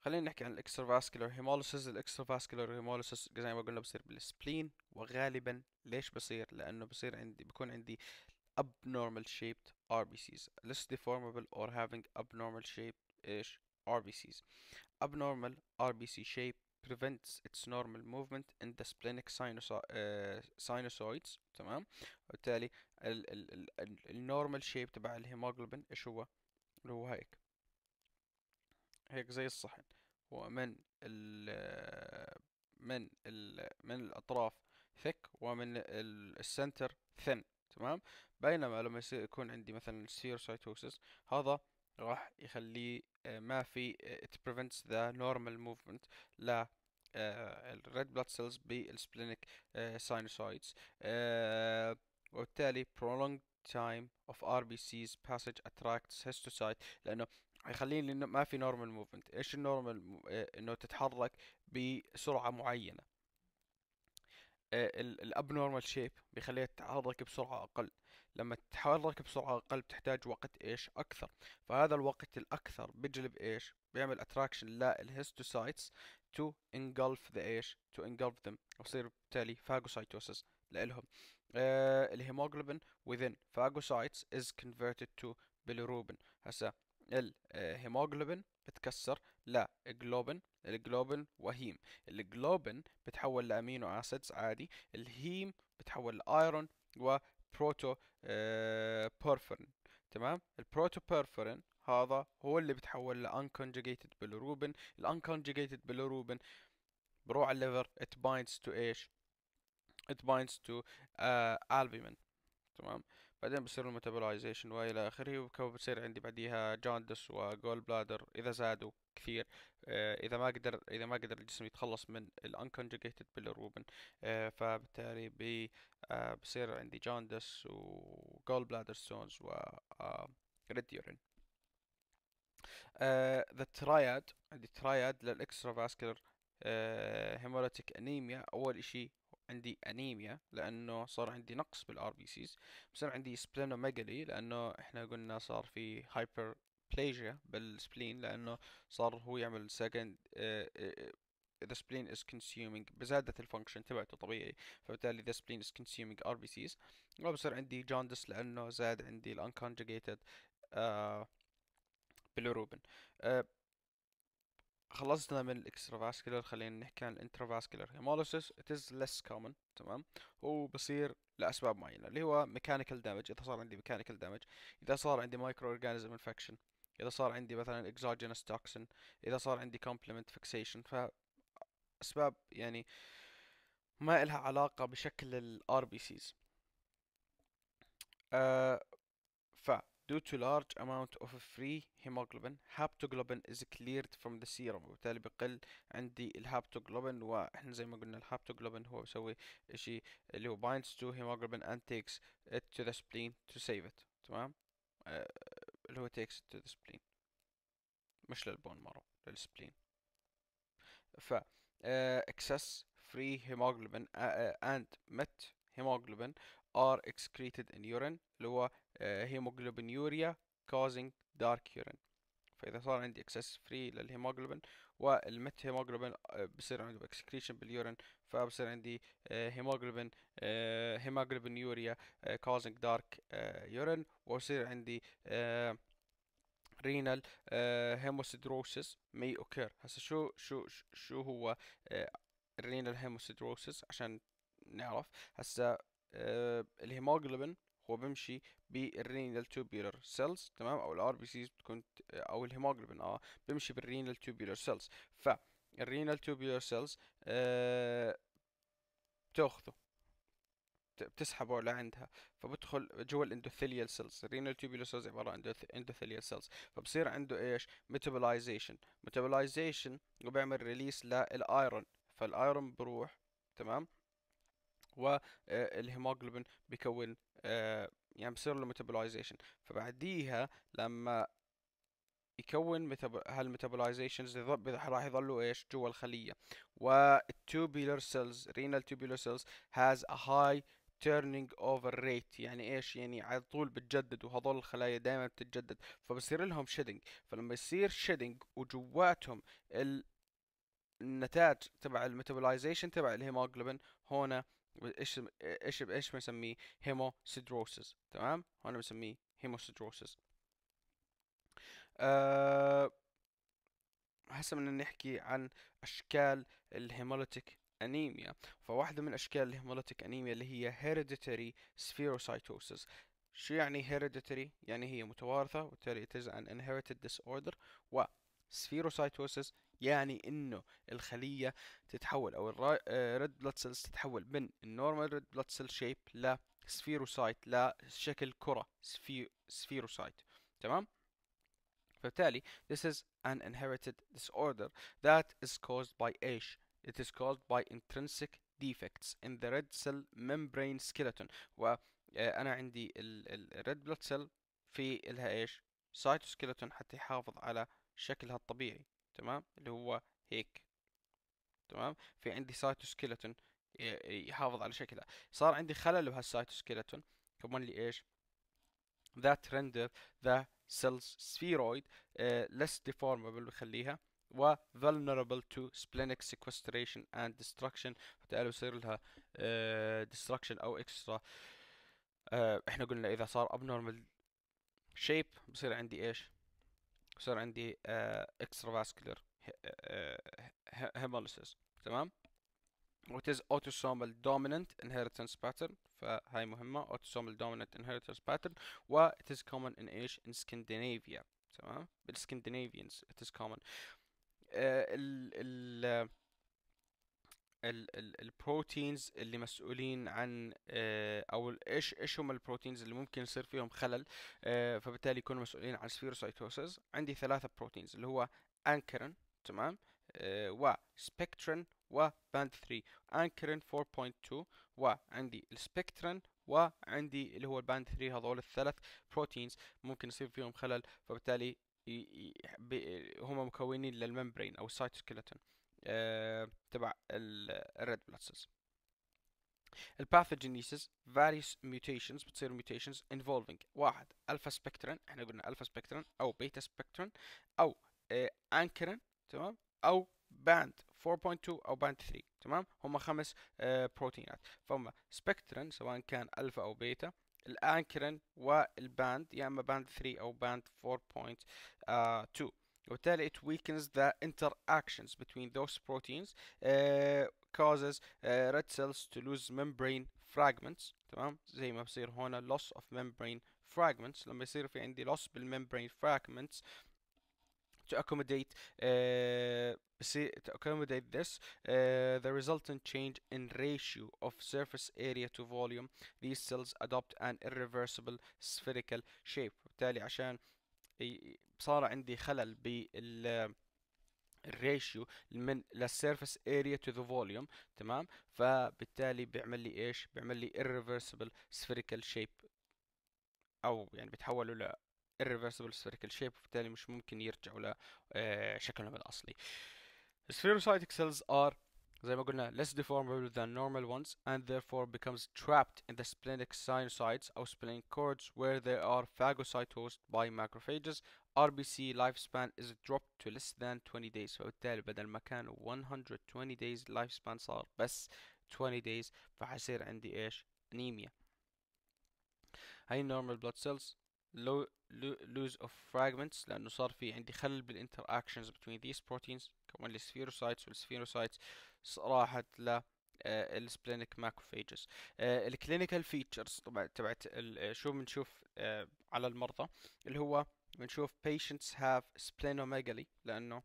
خلينا نحكي عن الاكسترا فاسكولار هيموليسيس الاكسترا فاسكولار هيموليسيس زي ما قلنا بصير بالسبلين وغالبا ليش بصير لانه بصير عندي بكون عندي abnormal shaped RBCs less deformable or having abnormal shaped ish RBCs abnormal RBC shape prevents its normal movement in the splenic uh, sinusoids تمام وبالتالي ال ال النورمال شيب تبع الهيموجلوبين ايش هو اللي هو هيك هيك زي الصحن يعني. ومن ال من ال من الأطراف ثك ومن ال السنتر ثن تمام بينما لما يكون عندي مثلا سيروسايتوسيس هذا راح يخليه آه، ما في آه، it prevents the normal movement ل آه، blood cells بال بالسبلينيك sinusoids وبالتالي prolonged time of RBC's passage attracts histocyte لأنه يخليني لانه ما في نورمال موفمنت ايش النورمال إيه، انه تتحرك بسرعه معينه الاب نورمال شيب بيخليها تتحرك بسرعه اقل لما تتحرك بسرعه اقل بتحتاج وقت ايش اكثر فهذا الوقت الاكثر بيجلب ايش بيعمل اتراكشن للهيستوسايتس تو engulf ذا ايش تو engulf them ويصير بالتالي فاجوسايتوسيس لهم إيه، الهيموغلوبين within phagocytes is converted to bilirubin هسه الهيموجلوبين بتكسر لجلوبين الجلوبين وهيم الجلوبين بتحول لامينو اسيدز عادي الهيم بتحول لايرون وبروتو آه، بورفرين تمام البروتو بورفرين هذا هو اللي بتحول لانكونجيجيتد bilirubin الانكونجيجيتد bilirubin بروح على الليفر ات بايندز تو ايش ات بايندز تو uh, تمام بعدين بصير الميتابولايزيشن والى اخره وكو وبتصير عندي بعديها جوندس وجول بلادر اذا زادوا كثير آه، اذا ما قدر اذا ما قدر الجسم يتخلص من الانكونجيجيتد آه، بالروبن فبالتالي بي آه، بصير عندي جوندس وجول بلادر ستونز و ريد يورين ذا تراياد عندي تراياد للاكسترا فاسكولار هيموليتيك انيميا اول شيء عندي انيميا لانه صار عندي نقص بالار بي سيز بصير عندي سبلينوميجالي لانه احنا قلنا صار في هايبر بليجيا بالسبلين لانه صار هو يعمل سكند ذا سبلين از كونسيومينج بزادت الفانكشن تبعته طبيعي فبالتالي ذا سبلين از كونسيومينج ار بي سيز وبصير عندي جوندس لأنه زاد عندي الانكونجيجيتد بلوروبن uh, خلصنا من الاكسترا فاسكولار خلينا نحكي عن الانترا فاسكولار هيموليسيس ات از ليس كومن تمام هو بصير لاسباب معينه اللي هو ميكانيكال دامج اذا صار عندي ميكانيكال دامج اذا صار عندي مايكرو اورجانيزم انفكشن اذا صار عندي مثلا اكزوجينس توكسن اذا صار عندي كومبلمنت فيكسيشن ف اسباب يعني ما إلها علاقة بشكل الار بي سيز ف due to large amount of free hemoglobin haptoglobin is cleared from the serum وبالتالي بقل عندي الهابتوجلوبين واحنا زي ما قلنا الهابتوجلوبين هو بيسوي شيء اللي هو binds to hemoglobin and takes it to the spleen to save it تمام اللي هو takes it to the spleen مش للبون مارو للسبلين ف excess free hemoglobin and met hemoglobin are excreted in urine اللي هو آه، هيموجلوبينيوريا causing دارك urine فاذا صار عندي اكسس فري للهيموجلوبين والمت هيموجلوبين آه، بصير عنده اكسكريشن باليورين فبصير عندي آه، هيموجلوبين هيموجلوبين يوريا causing دارك يورين وبصير عندي رينال هيموسيدروسيس مي اوكير هسه شو شو شو هو الرينال هيموسيدروسيس عشان نعرف هسه الهيموجلوبين وبمشي بالرينال تيوبيولار سيلز تمام او الار بي سيز بتكون او الهيموجلوبين اه بمشي بالرينال تيوبيولار سيلز ف الرينال تيوبيولار سيلز آه بتسحبه لعندها فبدخل جوا الاندوثيليال سيلز الرينال تيوبولار سيلز عباره عن اندوثيليال سيلز فبصير عنده ايش ميتابولايزيشن ميتابولايزيشن وبيعمل ريليس للايرون فالايرون بروح تمام والهيموجلوبين آه، بيكون آه، يعني بصير له ميتابولايزيشن فبعديها لما يكون هالميتابولايزيشن راح يضلوا ايش جوا الخليه والتوبيلر سيلز رينال توبيلر سيلز هاز ا هاي turning over rate يعني ايش يعني على طول بتجدد وهذول الخلايا دائما بتتجدد فبصير لهم شيدنج فلما يصير شيدنج وجواتهم النتاج تبع الميتابولايزيشن تبع الهيموجلوبين هون ايش ايش ايش بنسميه هيموسيدروسس تمام هون بنسميه هيموسيدروسس أه هسه بدنا نحكي عن اشكال الهيموليتيك انيميا فواحدة من اشكال الهيموليتيك انيميا اللي هي هيريديتري سفيروسايتوسس شو يعني هيريديتري يعني هي متوارثة وبالتالي it is an ديس اوردر و سفيروسايتوسس يعني انه الخليه تتحول او الريد بلاد سيلز تتحول من النورمال ريد بلاد سيل شيب ل لسفيروسايت لشكل كره سفيروسايت تمام فبالتالي this is an inherited disorder that is caused by age it is caused by intrinsic defects in the red cell membrane skeleton وانا آه، عندي الريد بلاد سيل في لها ايش سايتوسكيلتون حتى يحافظ على شكلها الطبيعي تمام اللي هو هيك تمام في عندي سايتوسكيلتون يحافظ على شكلها صار عندي خلل بهالسايتوسكيلتون كمان لي ايش that render the cells spheroid uh, less deformable بخليها و vulnerable to splenic sequestration and destruction فتقالوا يصير لها uh, destruction او extra uh, احنا قلنا اذا صار abnormal shape بصير عندي ايش وصار عندي اكسترا فاسكولار هيموليسيس تمام what is autosomal dominant inheritance pattern فهاي مهمة autosomal dominant inheritance pattern و it is common in ايش in Scandinavia تمام بالسكندنافيانز it is common uh, ال ال البروتينز اللي مسؤولين عن آه، او ايش ايش هم البروتينز اللي ممكن يصير فيهم خلل آه، فبالتالي يكونوا مسؤولين عن سفيروسايتوسز عندي ثلاثه بروتينز اللي هو انكرن تمام آه، و و باند 3 انكرن 4.2 وعندي السبكترن وعندي اللي هو الباند 3 هذول الثلاث بروتينز ممكن يصير فيهم خلل فبالتالي هم مكونين للممبرين او السايتوسكلتون آه، تبع الريد بلاد سيلز الباثوجينيسيس various mutations بتصير mutations involving واحد الفا سبكترن احنا قلنا الفا سبكترن او بيتا سبكترن او انكرن آه، تمام او باند 4.2 او باند 3 تمام هم خمس بروتينات آه، فهم سبكترن سواء كان الفا او بيتا الانكرن والباند يا اما باند 3 او باند 4.2 وبالتالي it weakens the interactions between those proteins uh, causes uh, red cells to lose membrane fragments تمام زي ما بصير هنا loss of membrane fragments لما يصير في عندي loss بالmembrane fragments to accommodate uh, see, to accommodate this uh, the resultant change in ratio of surface area to volume these cells adopt an irreversible spherical shape بالتالي عشان صار عندي خلل بال الريشيو من للسيرفس اريا تو ذا فوليوم تمام فبالتالي بيعمل لي ايش بيعمل لي irreversible spherical shape او يعني بتحولوا ل irreversible spherical shape وبالتالي مش ممكن يرجعوا لشكلهم الاصلي spherocytic cells are زي ما قلنا less deformable than normal ones and therefore becomes trapped in the splenic sinusoids or splenic cords where they are phagocytosed by macrophages RBC lifespan is dropped to less than 20 days فبالتالي بدل ما كان 120 days lifespan صار بس 20 days فحصير عندي ايش انيميا هاي normal blood cells low lose of fragments لانه صار في عندي خلل بالinteractions between these proteins كمان السفيروسايتس والسفيروسايتس راحت ل السبلينيك ماكروفاجز الكلينيكال فيتشرز طبعا تبعت آه، شو بنشوف آه، على المرضى اللي هو بنشوف patients have splenomegaly لأنه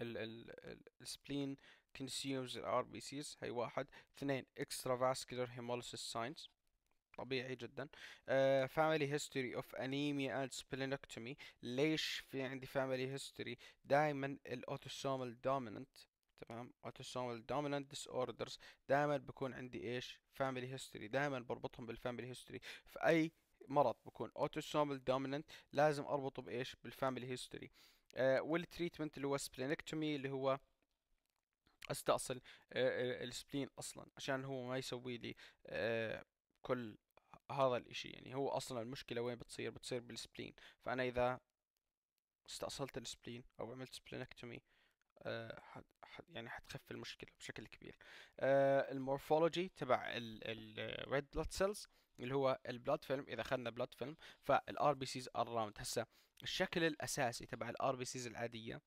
ال ال ال spleen consumes the RBCs هي واحد اثنين extravascular hemolysis signs طبيعي جدا uh, family history of anemia and splenectomy ليش في عندي family history دائما الاوتوسومال dominant تمام autosomal dominant disorders دائما بكون عندي ايش family history دائما بربطهم بالfamily history في اي مرض بكون اوتوسومال دوميننت لازم اربطه بايش بالفاميلي هيستوري آه والتريتمنت اللي هو سبلينكتومي اللي هو استأصل آه السبلين اصلا عشان هو ما يسوي لي آه كل هذا الاشي يعني هو اصلا المشكله وين بتصير بتصير بالسبلين فانا اذا استأصلت السبلين او عملت سبلينكتومي آه يعني حتخف المشكله بشكل كبير آه المورفولوجي تبع الريد بلاد سيلز اللي هو البلاد فيلم اذا اخذنا بلاد فيلم فالار بي سيز ار راوند هسه الشكل الاساسي تبع الار بي سيز العاديه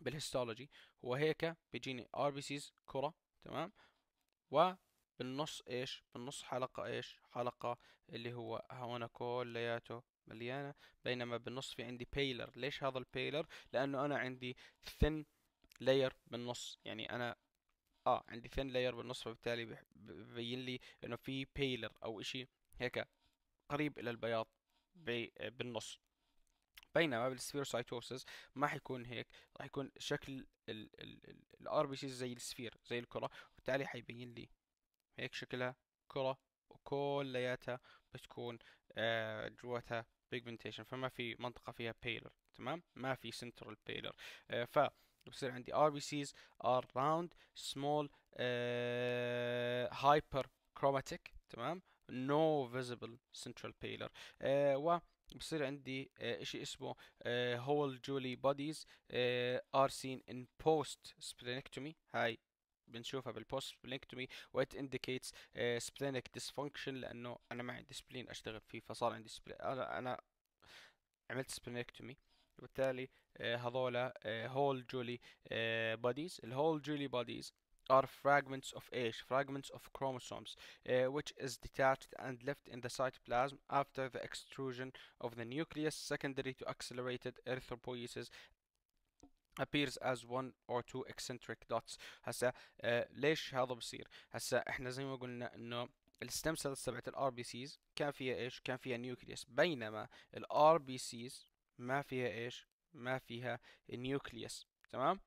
بالهيستولوجي هو هيك بيجيني ار بي سيز كره تمام وبالنص ايش بالنص حلقه ايش حلقه اللي هو هون كلياته مليانه بينما بالنص في عندي بيلر ليش هذا البايلر لانه انا عندي ثن لاير بالنص يعني انا اه عندي ثين لاير بالنص فبالتالي ببين لي انه في بيلر او اشي هيك قريب الى البياض بالنص بينما بالسفيروسايتوسس ما حيكون هيك راح يكون شكل الار بي سي زي السفير زي الكره وبالتالي حيبين لي هيك شكلها كره وكل لياتها بتكون آه، جواتها بيجمنتيشن فما في منطقه فيها بيلر تمام ما في سنترال آه، بيلر ف بصير عندي ار بي سيز ار راوند سمول هايبر كروماتيك تمام نو فيزبل سنترال بيلر و بصير عندي uh, آه، شيء اسمه هول جولي بوديز ار سين ان بوست سبلينكتومي هاي بنشوفها بالبوست سبلينكتومي وات انديكيتس سبلينك ديسفانكشن لانه انا ما عندي سبلين اشتغل فيه فصار عندي سبلين انا, أنا عملت سبلينكتومي وبالتالي هذولا eh, eh, whole jolly eh, bodies الهول jolly bodies are fragments of H, fragments of chromosomes, uh, which is detached and left in the cytoplasm after the extrusion of the nucleus secondary to accelerated erythropoiesis appears as one or two eccentric dots هسا uh, ليش هذا بصير هسا احنا زي ما قلنا انه الستم سيلز تبعت الار بي سيز كان فيها ايش كان فيها بينما الار بي سيز ما فيها ايش ما فيها نيوكليوس تمام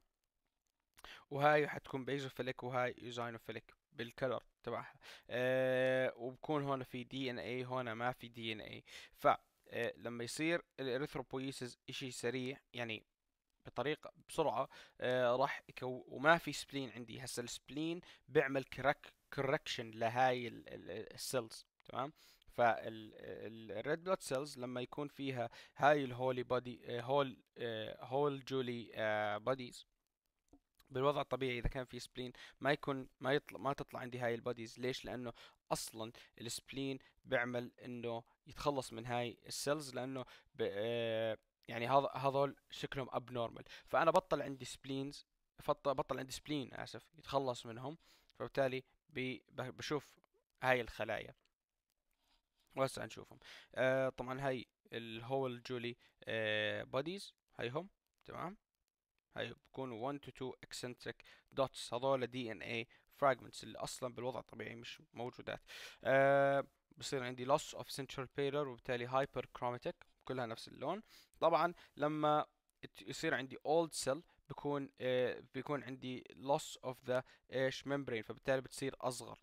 وهاي حتكون بيزوفيليك وهاي ايزاينوفيليك بالكلر تبعها أه وبكون هون في دي ان اي هون ما في دي ان اي ف آه، لما يصير الاريثروبويسز اشي سريع يعني بطريقه بسرعه آه راح وما في سبلين عندي هسه السبلين بيعمل كرك كوركشن لهاي السيلز تمام فالريد بلود سيلز لما يكون فيها هاي الهولي بودي هول هول جولي بوديز بالوضع الطبيعي اذا كان في سبلين ما يكون ما يطلع ما تطلع عندي هاي البوديز ليش لانه اصلا السبلين بيعمل انه يتخلص من هاي السيلز لانه آه، يعني هذا هذول شكلهم اب نورمال فانا بطل عندي سبلينز بطل عندي سبلين اسف يتخلص منهم فبالتالي بشوف هاي الخلايا وهسه نشوفهم آه طبعا هاي الهول جولي آه بوديز هم تمام هاي بكونوا 1 to 2 eccentric dots هذول دي ان اي fragments اللي اصلا بالوضع الطبيعي مش موجودات آه بصير عندي loss of central pair وبالتالي كروماتيك كلها نفس اللون طبعا لما يصير عندي old cell بكون آه بيكون عندي loss of the ايش membrane فبالتالي بتصير اصغر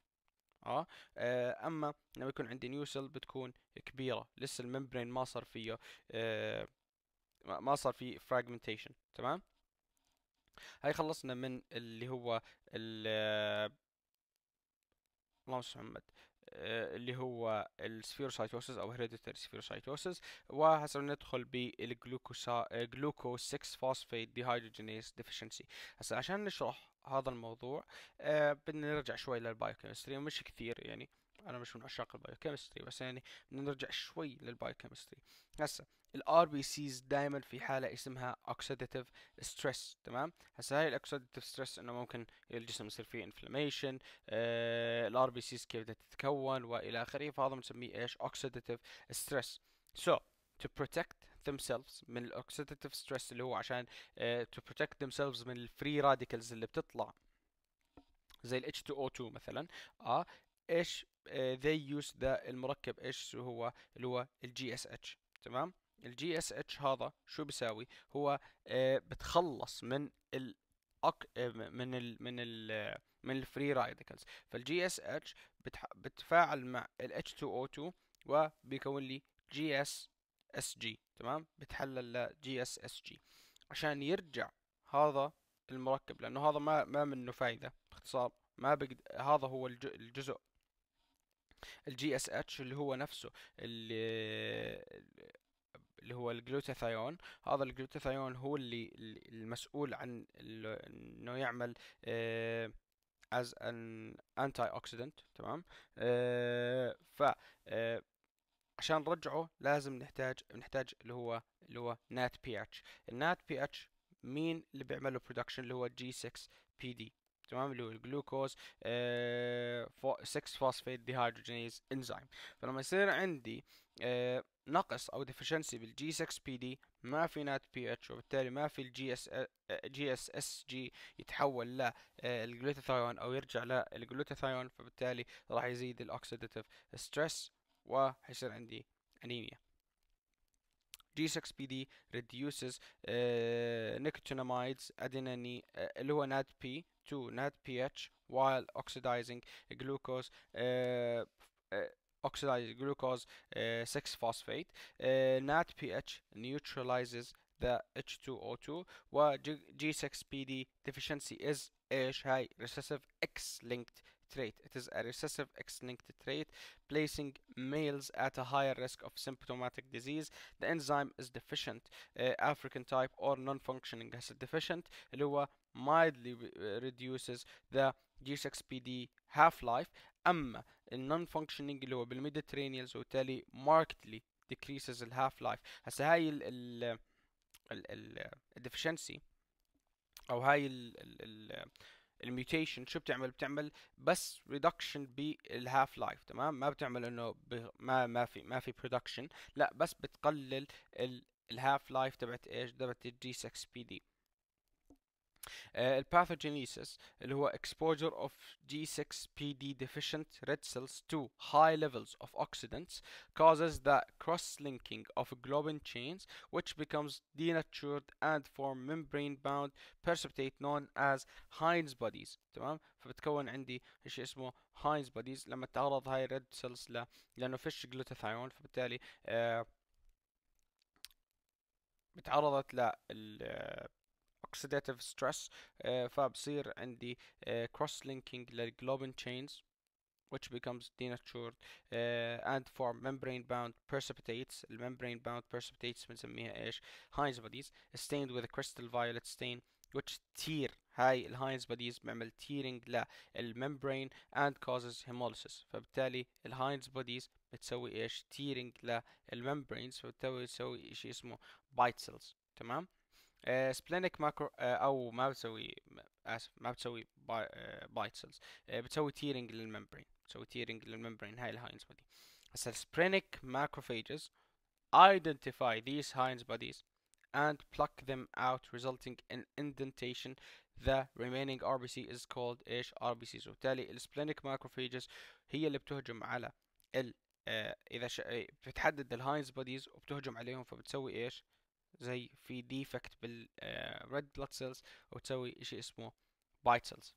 آه،, اه اما لما يكون عندي نيو سيل بتكون كبيره لسه الممبرين ما صار فيه آه ما صار فيه فراجمنتيشن تمام هاي خلصنا من اللي هو ال آه، اللهم صل محمد آه، اللي هو السفيروسايتوسيس او هيريديتري سفيروسايتوسيس وهسه ندخل بالجلوكوسا جلوكو 6 فوسفيت ديهايدروجينيز ديفيشنسي هسه عشان نشرح هذا الموضوع آه بدنا نرجع شوي للبايوكيمستري يعني مش كثير يعني انا مش من عشاق البايوكيمستري بس يعني بدنا نرجع شوي للبايوكيمستري هسه الار بي سيز دائما في حاله اسمها اوكسيديتيف ستريس تمام هسه هاي الاوكسيديتيف ستريس انه ممكن الجسم يصير فيه انفلاميشن الار بي سيز كيف بدها تتكون والى اخره فهذا بنسميه ايش اوكسيديتيف ستريس سو so, to protect themselves من الاوكسيداتيف ستريس اللي هو عشان uh, to protect themselves من الفري راديكلز اللي بتطلع زي ال H2O2 مثلا اه ايش uh, they use ذا المركب ايش هو اللي هو ال GSH تمام ال اس اتش هذا شو بيساوي هو uh, بتخلص من ال من ال من ال من الفري راديكلز فالجي اس اتش بتفاعل مع ال H2O2 وبيكون لي جي اس اس جي تمام بتحلل ل جي اس اس جي عشان يرجع هذا المركب لانه هذا ما ما منه فايده باختصار ما بقد... هذا هو الجزء الجي اس اتش اللي هو نفسه اللي اللي هو الجلوتاثيون هذا الجلوتاثيون هو اللي المسؤول عن انه يعمل از ان انتي اوكسيدنت تمام آه، ف آه، عشان نرجعه لازم نحتاج نحتاج اللي هو اللي هو نات بي اتش النات بي اتش مين اللي بيعمل له برودكشن اللي هو جي 6 بي دي تمام اللي هو الجلوكوز 6 فوسفيت ديهيدروجينيز انزيم فلما يصير عندي آه، نقص او ديفشنسي بالجي 6 بي دي ما في نات بي اتش وبالتالي ما في الجي اس جي اس اس جي يتحول للجلوتاثايون آه، او يرجع للجلوتاثيون فبالتالي راح يزيد الاوكسيداتيف ستريس وحيصير عندي أنيميا G6PD reduces uh, nicotinamides adenine uh, اللي هو NADP to NADPH while oxidizing glucose uh, uh glucose 6-phosphate. Uh, NADPH uh, neutralizes the H2O2 2 While g G6PD deficiency is ايش high recessive X linked trait. It is a recessive X-linked trait, placing males at a higher risk of symptomatic disease. The enzyme is deficient, uh, African type or non-functioning acid deficient, اللي mildly uh, reduces the G6PD half-life. أما non-functioning اللي هو so وبالتالي markedly decreases the half life. هسه هاي ال ال ال, deficiency أو هاي ال, ال الميوتيشن شو بتعمل بتعمل بس ريدكشن بالهاف لايف تمام ما بتعمل انه ب... ما ما في ما في برودكشن لا بس بتقلل الهاف لايف تبعت ايش تبعت الجي 6 بي دي الباثوجينيسيس اللي هو exposure of G6PD deficient red cells to high levels of oxidants causes the cross-linking of globin chains which becomes denatured and form membrane-bound precipitate known as Heinz bodies تمام فبتكون عندي شيء اسمه Heinz bodies لما تعرض هاي red cells ل... لانه فيش glutathione. فبالتالي آه بتعرضت لل oxidative stress فبصير uh, عندي uh, cross linking للglobin chains which becomes denatured uh, and form membrane bound precipitates membrane bound precipitates بنسميها ايش Heinz bodies stained with a crystal violet stain which tear هاي الهاينز بوديز بيعمل تيرنج للممبرين and causes hemolysis فبالتالي الهاينز بوديز بتسوي ايش تيرنج للممبرينز فبتسوي شيء اسمه بايت سيلز تمام سبلينك آه، ماكرو آه، او ما بتسوي آه، اسف ما بتسوي بايت سيلز بتسوي تيرنج للممبرين بتسوي تيرنج للممبرين هاي الهاينز بودي هسه السبلينك ماكروفاجز identify these Heinz bodies and pluck them out resulting in indentation the remaining RBC is called ايش RBCs وبالتالي السبلينك ماكروفاجز هي اللي بتهجم على ال اذا بتحدد الهاينز بوديز وبتهجم عليهم فبتسوي ايش زي في ديفكت بالريد بلاد سيلز وتسوي شيء اسمه بايت آه، سيلز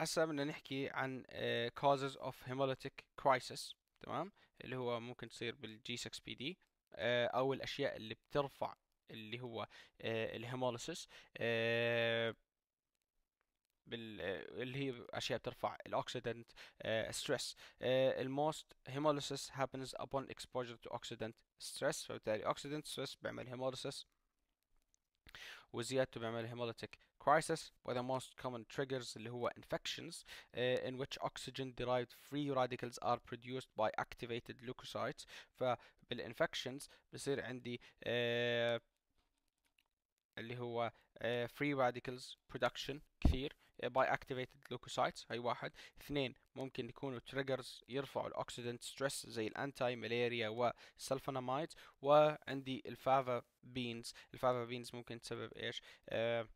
هسه بدنا نحكي عن آه، causes of hemolytic crisis تمام اللي هو ممكن تصير بالجي 6 بي دي او الاشياء اللي بترفع اللي هو آه، الهيموليسيس بال... اللي هي اشياء بترفع الاوكسيدنت ستريس الموست هيموليسيس happens upon exposure to اوكسيدنت ستريس فبالتالي اوكسيدنت ستريس بيعمل هيموليسيس وزيادته بيعمل هيموليتيك crisis the most common triggers اللي هو infections uh, in which oxygen derived free radicals are produced by activated leukocytes فبالinfections بصير عندي uh, اللي هو uh, free radicals production كثير باي اكتيفيتد لوكوسايتس هاي واحد اثنين ممكن يكونوا تريجرز يرفعوا الاكسيدنت ستريس زي الانتي ملاريا والسلفانامايد وعندي الفافا بينز الفافا بينز ممكن تسبب ايش آه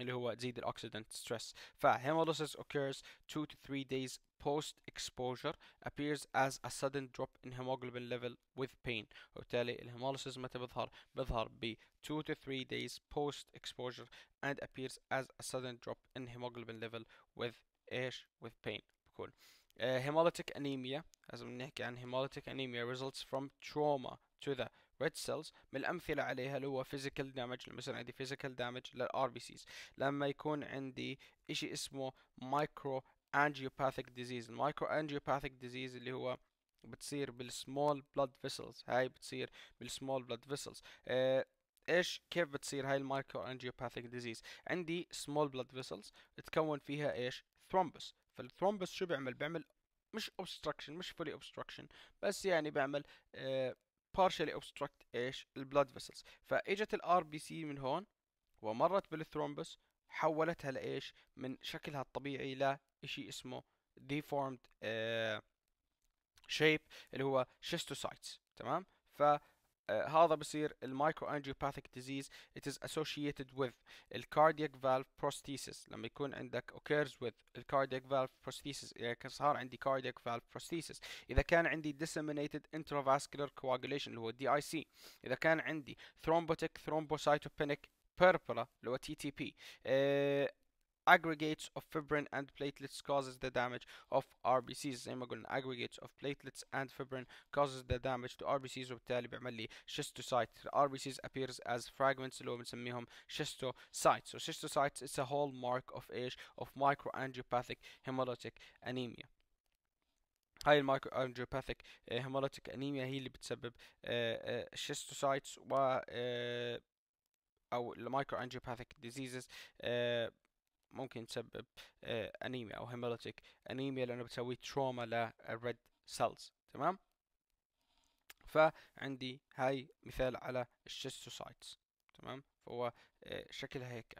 اللي هو تزيد الاكسيدنت ستريس فهيموليسيس occurs 2 to 3 days post exposure appears as a sudden drop in hemoglobin level with pain وبالتالي الهيموليسيس متى بيظهر بيظهر ب 2 to 3 days post exposure and appears as a sudden drop in hemoglobin level with ايش with pain بكون hemolytic anemia لازم نحكي عن hemolytic anemia results from trauma to the ريد سيلز من الامثله عليها اللي هو فيزيكال دامج لما يصير عندي فيزيكال دامج للار بي سيز لما يكون عندي إشي اسمه مايكرو انجيوباثيك ديزيز المايكرو انجيوباثيك ديزيز اللي هو بتصير بالسمول بلاد فيسلز هاي بتصير بالسمول بلاد فيسلز ايش كيف بتصير هاي المايكرو انجيوباثيك ديزيز عندي سمول بلاد فيسلز تكون فيها ايش ثرومبس فالثرومبس شو بيعمل بيعمل مش obstruction مش fully obstruction بس يعني بعمل اه partially obstruct ايش البلاد فيسلز فاجت الار بي سي من هون ومرت بالثرومبس حولتها لايش من شكلها الطبيعي لشيء اسمه deformed uh, shape اللي هو شيستوسايتس تمام ف هذا بصير المايكرو انجيوباثيك ديزيز it is associated with الكاردياك فالف prosthesis لما يكون عندك occurs with الكاردياك فالف prosthesis إذا صار عندي cardiac valve prosthesis إذا كان عندي disseminated intravascular coagulation اللي هو دي اي سي إذا كان عندي thrombotic thrombocytopenic purpura اللي هو تي تي بي aggregates of fibrin and platelets causes the damage of RBCs زي ما قلنا aggregates of platelets and fibrin causes the damage to RBCs وبالتالي بيعمل لي schistocyte RBCs appears as fragments اللي هو بنسميهم schistocytes so schistocytes is a hallmark of age of microangiopathic hemolytic anemia هاي المايكروانجيوباثيك هيموليتيك انيميا هي اللي بتسبب الشيستوسايتس و او diseases. ديزيزز eh, ممكن تسبب انيميا آه، او هيموليتيك انيميا لانه بتسوي تروما للريد سيلز تمام فعندي هاي مثال على الشيستوسايتس تمام فهو آه، شكلها هيك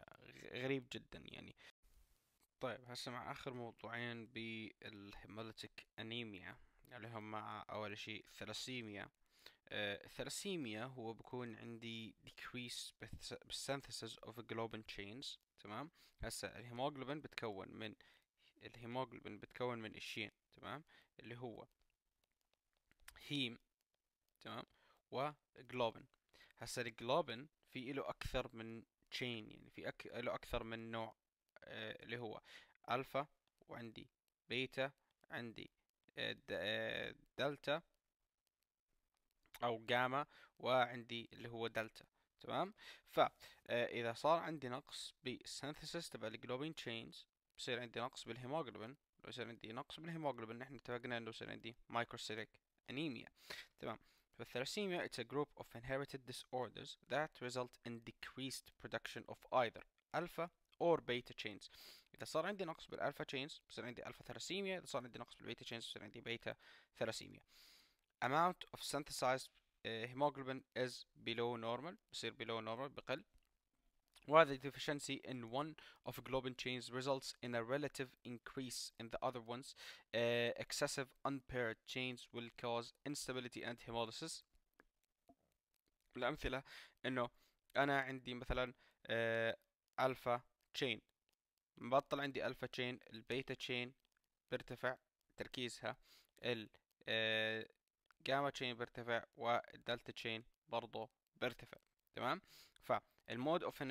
غريب جدا يعني طيب هسه مع اخر موضوعين بالهيموليتيك انيميا اللي هم مع اول شيء الثلاسيميا الثلاسيميا هو بكون عندي decrease بالsynthesis of globin chains تمام هسه الهيموجلوبين بتكون من الهيموجلوبين بتكون من قشين تمام اللي هو هيم تمام وجلوبين هسه الجلوبين في له اكثر من تشين يعني في أك... له اكثر من نوع آه اللي هو الفا وعندي بيتا عندي آه، آه، دلتا او جاما وعندي اللي هو دلتا تمام فاذا آه، صار عندي نقص بالسينثيسيس تبع الجلوبين تشينز بصير عندي نقص بالهيموجلوبين لو يصير عندي نقص بالهيموجلوبين احنا اتفقنا انه يصير عندي مايكروسيتيك انيميا تمام فالثلاسيميا it's a group of inherited disorders that result in decreased production of either alpha or beta chains اذا صار عندي نقص بالالفا chains بصير عندي الفا ثلاسيميا اذا صار عندي نقص بالبيتا chains بصير عندي بيتا ثلاسيميا amount of synthesized hemoglobin is below normal بصير below normal بقل وهذا deficiency in one of globin chains results in a relative increase in the other ones uh, excessive unpaired chains will cause instability and hemolysis الأمثلة إنه أنا عندي مثلا ألفا chain بطل عندي ألفا تشين البيتا chain بيرتفع تركيزها ال الجاما تشين بيرتفع والدلتا تشين برضه بيرتفع تمام فالمود اوف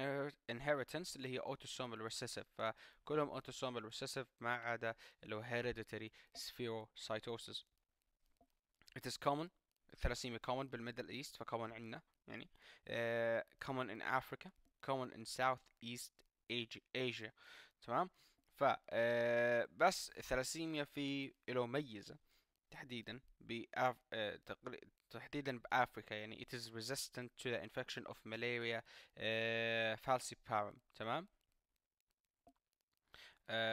انهيرتنس اللي هي اوتوسومال ريسيسيف فكلهم اوتوسومال ريسيسيف ما عدا اللي هو هيريديتري سفيروسايتوسيس it is common الثلاسيميا common بالميدل ايست فكومن عندنا يعني uh, common in Africa common in South East Asia, تمام ف uh, بس الثلاسيميا في له ميزه تحديدا بأف... آه تحديدا بافريكا يعني it is resistant to the infection of malaria falciparum تمام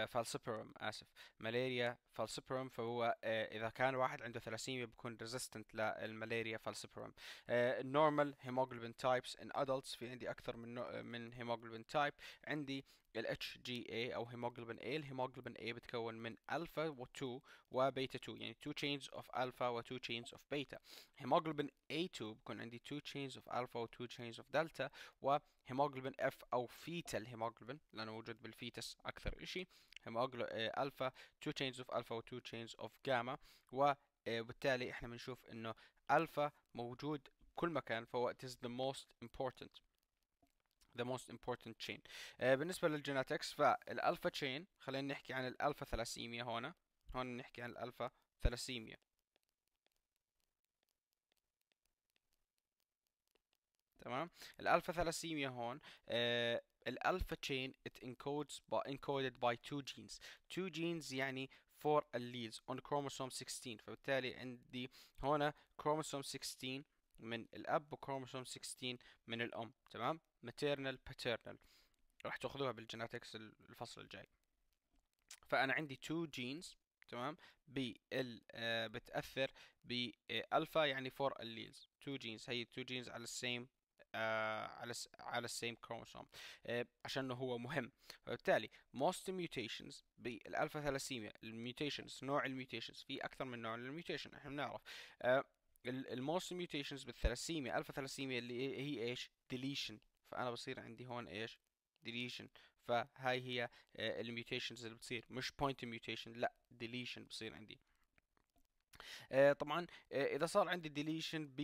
falciparum اسف ملاريا فالسبرم فهو آه، اذا كان واحد عنده ثلاسيميا بيكون ريزيستنت للملاريا فالسبرم النورمال هيموجلوبين تايبس ان ادلتس في عندي اكثر من آه، من هيموجلوبين تايب عندي الاتش جي اي او هيموجلوبين اي الهيموجلوبين اي بتكون من الفا و2 وبيتا 2 يعني 2 chains of الفا و2 chains of بيتا هيموجلوبين اي 2 بكون عندي 2 chains of الفا و2 chains of دلتا وهيموجلوبين اف او فيتال هيموجلوبين لانه موجود بالفيتس اكثر شيء الفا 2 تشينز اوف الفا و2 تشينز اوف جاما وبالتالي احنا بنشوف انه الفا موجود بكل مكان فهو it is the most important the most important chain آه، بالنسبه للجيناتكس فالالفا تشين خلينا نحكي عن الالفا ثلاسيميا هون هون نحكي عن الالفا ثلاسيميا تمام الالفا ثلاسيميا هون آه، الالفا تشين ات انكودز by encoded by two genes two genes يعني four alleles on كروموسوم 16 فبالتالي عندي هون كروموسوم 16 من الاب وكروموسوم 16 من الام تمام maternal paternal راح تاخذوها بالجيناتكس الفصل الجاي فانا عندي two genes تمام بال ال آه، بتاثر بالفا يعني فور alleles two genes هي two genes على السيم آه، على على السيم كروموسوم آه، عشان هو مهم فبالتالي most mutations بالالفا ثلاسيميا الميوتيشنز نوع الميوتيشنز في اكثر من نوع للميوتيشن احنا بنعرف آه، الموست ميوتيشنز بالثلاسيميا الفا ثلاسيميا اللي هي ايش ديليشن فانا بصير عندي هون ايش ديليشن فهاي هي الميوتيشنز اللي بتصير مش بوينت ميوتيشن لا ديليشن بصير عندي آه، طبعا آه، اذا صار عندي deletion ب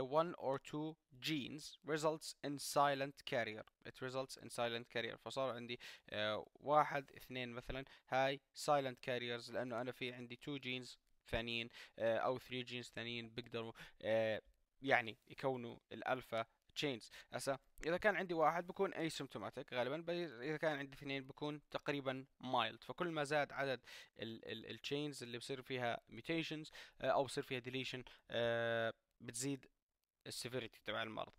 1 آه، or 2 genes results in silent carrier it results in silent carrier فصار عندي واحد اثنين مثلا هاي silent carriers لانه انا في عندي 2 genes ثانيين او 3 genes ثانيين بيقدروا يعني يكونوا الالفا تشينز هسه اذا كان عندي واحد بكون اي سمبتوماتيك غالبا اذا كان عندي اثنين بكون تقريبا مايلد فكل ما زاد عدد التشينز اللي بصير فيها ميوتيشنز آه، او بصير فيها ديليشن آه، بتزيد السيفيريتي تبع المرض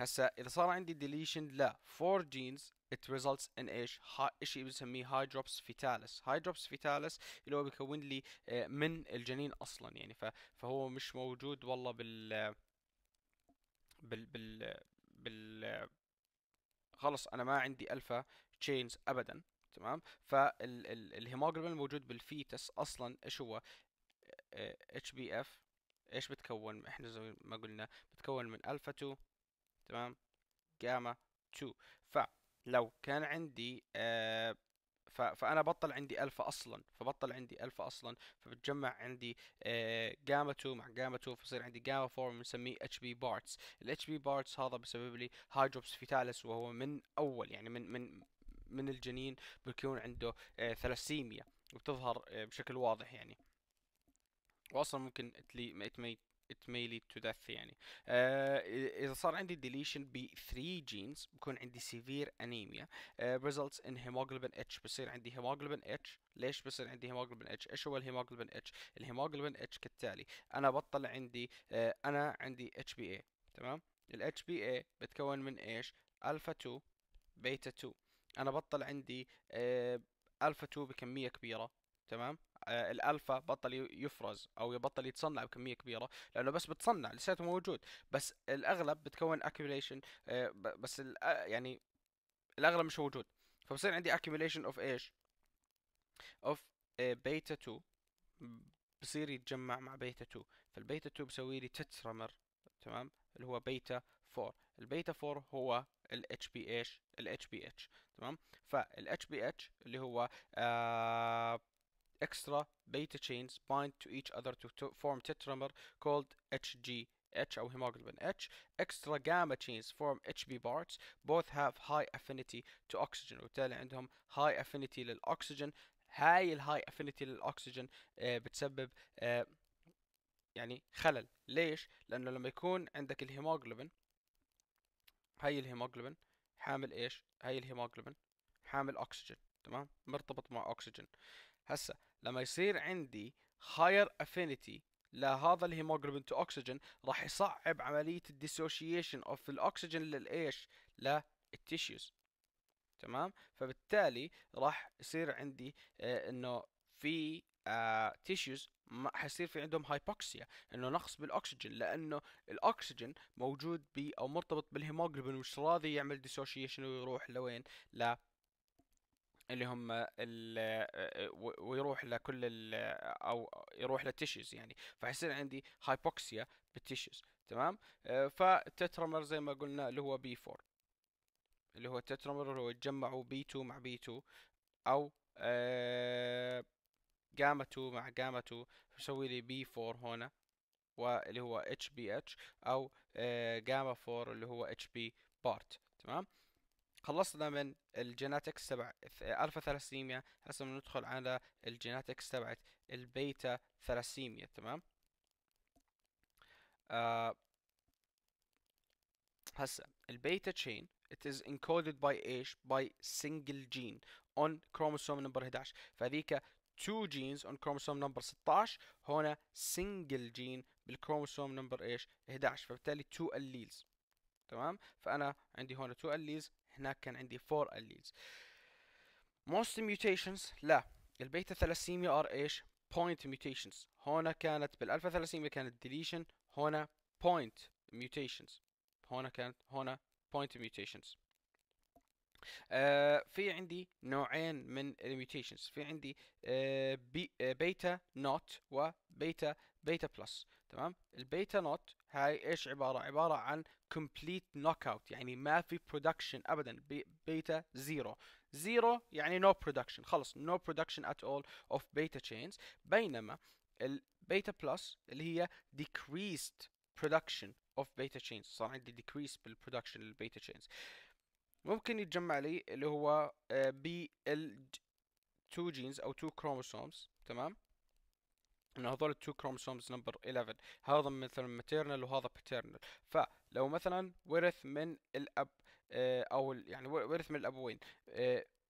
هسا اذا صار عندي ديليشن لا 4 جينز it results in ايش شيء بنسميه هايدروبس دروبس فيتالس هاي فيتالس اللي هو بيكون لي آه، من الجنين اصلا يعني فهو مش موجود والله بال بال بال بال خلص انا ما عندي الفا تشينز ابدا تمام فالهيموجلوبين الموجود بالفيتس اصلا ايش هو اتش بي اف ايش بتكون احنا زي ما قلنا بتكون من الفا 2 تمام جاما 2 فلو كان عندي آه فانا بطل عندي الفا اصلا فبطل عندي الفا اصلا فبتجمع عندي جاما آه، 2 مع جاما 2 فصير عندي جاما 4 بنسميه اتش بي بارتس الاتش بي بارتس هذا بسبب لي هايدروبس جوبس فيتالس وهو من اول يعني من من من الجنين بيكون عنده ثلاسيميا آه، وبتظهر آه، بشكل واضح يعني واصلا ممكن ميت it may lead to death يعني uh, اذا صار عندي deletion ب 3 genes بكون عندي severe anemia uh, results in hemoglobin H بصير عندي hemoglobin H ليش بصير عندي hemoglobin H ايش هو الهيموجلوبين H الهيموجلوبين H كالتالي انا بطل عندي uh, انا عندي HbA تمام ال HbA بتكون من ايش الفا 2 بيتا 2 انا بطل عندي آه الفا 2 بكميه كبيره تمام آه، الالفا بطل يفرز او يبطل يتصنع بكميه كبيره لانه بس بتصنع لساته موجود بس الاغلب بتكون اكيوليشن آه، بس آه، يعني الاغلب مش موجود فبصير عندي اكيوليشن اوف ايش اوف بيتا 2 بصير يتجمع مع بيتا 2 فالبيتا 2 بسوي لي تترمر تمام اللي هو بيتا 4 البيتا 4 هو ال اتش بي ايش ال اتش بي اتش تمام فال اتش اللي هو آه extra beta chains bind to each other to, to form tetramer called HG H أو hemoglobin H extra gamma chains form HB parts both have high affinity to oxygen وبالتالي عندهم high affinity للأكسجين هاي high affinity للأكسجين آه بتسبب آه يعني خلل ليش؟ لأنه لما يكون عندك الهيموجلوبين هاي الهيموجلوبين حامل ايش؟ هاي الهيموجلوبين حامل أكسجين تمام؟ مرتبط مع أكسجين هسا لما يصير عندي higher affinity لهذا الهيموجلوبين تو اكسجين راح يصعب عمليه الديسوشيشن اوف الاكسجين للايش للتيشوز تمام فبالتالي راح يصير عندي آه انه في آه تيشيوز حيصير في عندهم هايبوكسيا انه نقص بالاكسجين لانه الاكسجين موجود ب او مرتبط بالهيموجلوبين مش راضي يعمل ديسوشيشن ويروح لوين لا اللي هم ال آه، آه، ويروح لكل ال آه، او يروح للتشيز يعني فحيصير عندي هايبوكسيا بالتشيز تمام فالتترمر زي ما قلنا اللي هو بي 4 اللي هو التترمر اللي هو يتجمعوا بي 2 مع بي 2 او جاما 2 مع جاما 2 يسوي لي بي 4 هنا واللي هو اتش بي اتش او جاما 4 اللي هو اتش بي بارت تمام خلصنا من الجيناتكس تبع الفا ثلاسيميا هسه بندخل على الجيناتكس تبعت البيتا ثلاسيميا تمام آه هسه البيتا تشين it is encoded by ايش by single gene on chromosome number 11 فهذيك two genes on chromosome number 16 هنا single gene بالكروموسوم number ايش 11 فبالتالي two alleles تمام فانا عندي هون تو alleles هناك كان عندي 4 alleles most mutations لا البيتا ثلاسيميا ار ايش point mutations هنا كانت بالالفا ثلاسيميا كانت deletion هنا point mutations هنا كانت هنا point mutations آه في عندي نوعين من الميوتيشنز في عندي آه بي آه بيتا نوت وبيتا بيتا بلس تمام البيتا نوت هاي ايش عباره عباره عن كومبليت نوك اوت يعني ما في برودكشن ابدا بيتا زيرو زيرو يعني نو برودكشن خلص نو برودكشن ات اول اوف بيتا تشينز بينما البيتا بلس اللي هي ديكريست برودكشن اوف بيتا تشينز صار عندي ديكريس بالبرودكشن للبيتا تشينز ممكن يتجمع لي اللي هو بي ال 2 جينز او 2 كروموسومز تمام ان هذول التو كروموسومز نمبر 11 هذا مثلا ماتيرنال وهذا باتيرنال فلو مثلا ورث من الاب آه، او يعني ورث من الابوين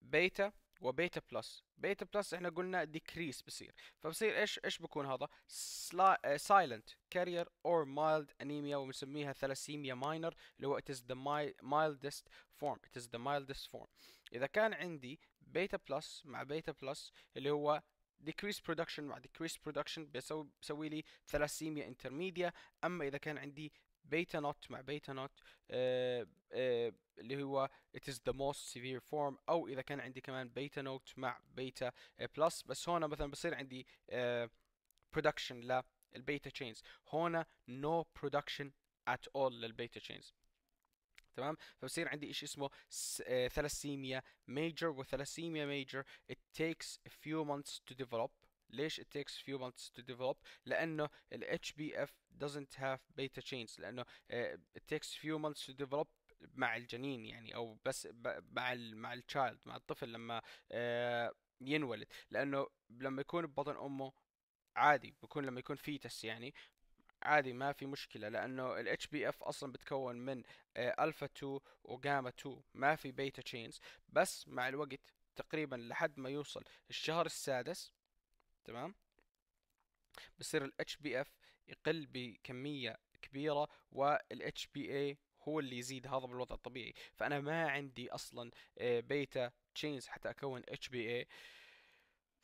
بيتا وبيتا بلس بيتا بلس احنا قلنا ديكريس بصير فبصير ايش ايش بكون هذا سايلنت كارير اور مايلد انيميا وبنسميها ثلاسيميا ماينر اللي هو ات از ذا mildest فورم ات از ذا mildest فورم اذا كان عندي بيتا بلس مع بيتا بلس اللي هو decrease production مع decrease production بيسوي بسوي لي ثلاسيميا انترميديا اما اذا كان عندي بيتا نوت مع بيتا آه، نوت آه، اللي هو it is the most severe form او اذا كان عندي كمان بيتا نوت مع بيتا آه، بلس بس هون مثلا بصير عندي uh, production للبيتا تشينز هون no production at all للبيتا تشينز تمام فبصير عندي شيء اسمه ثلاسيميا ميجر وثلاسيميا ميجر it takes a few months to develop ليش it takes few months to develop لانه ال HbF doesn't have beta chains لانه آه، it takes few months to develop مع الجنين يعني او بس مع الـ مع التشايلد مع الطفل لما آه، ينولد لانه لما يكون ببطن امه عادي بكون لما يكون فيتس يعني عادي ما في مشكلة لأنه ال HBF أصلا بتكون من ألفا 2 وجاما 2 ما في بيتا تشينز بس مع الوقت تقريبا لحد ما يوصل الشهر السادس تمام بصير ال HBF يقل بكمية كبيرة وال HBA هو اللي يزيد هذا بالوضع الطبيعي فأنا ما عندي أصلا بيتا آه، تشينز حتى أكون HBA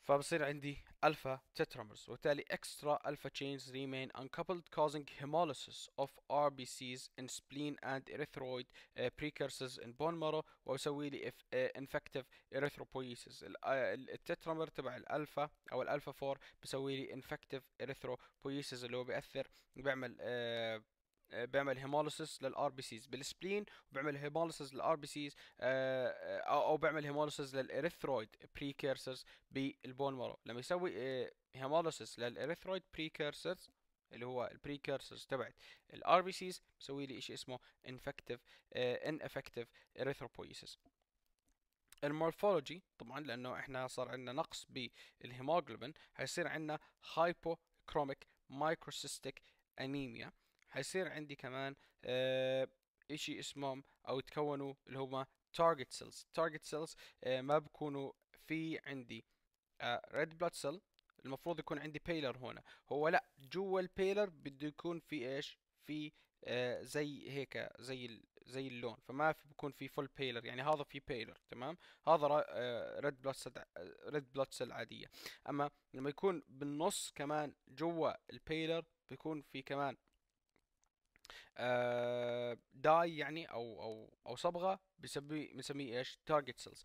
فبصير عندي الفا تترامرز وبالتالي extra alpha chains remain uncoupled causing hemolysis of RBCs in spleen and erythroid uh, precursors in bone marrow وبسوي لي if, uh, infective erythropoiesis التترامر تبع الالفا او الالفا 4 بسوي لي infective erythropoiesis اللي هو بياثر بيعمل uh, آه، بيعمل هيموليسيس للار بي سيز بالسبلين وبيعمل هيموليسيس للار بي سيز او بيعمل هيموليسيس للاريثرويد بريكيرسرز بالبون مارو لما يسوي هيموليسيس للاريثرويد بريكيرسرز اللي هو البريكيرسرز تبعت الار بي سيز بسوي لي شيء اسمه انفكتيف ان افكتيف اريثروبويسيس المورفولوجي طبعا لانه احنا صار عندنا نقص بالهيموجلوبين حيصير عندنا هايبوكروميك مايكروسيستيك انيميا حيصير عندي كمان آه اشي اسمهم او يتكونوا اللي هما target cells target cells آه ما بكونوا في عندي آه red blood cell المفروض يكون عندي بيلر هنا هو لا جوا البيلر بده يكون في ايش في آه زي هيك زي زي اللون فما في بكون في فول بيلر يعني هذا في بيلر تمام هذا ريد بلاد سيل ريد بلاد سيل عاديه اما لما يكون بالنص كمان جوا البيلر بيكون في كمان آه، داي يعني او او او صبغه بنسميه بنسميه ايش؟ تارجت آه، سيلز.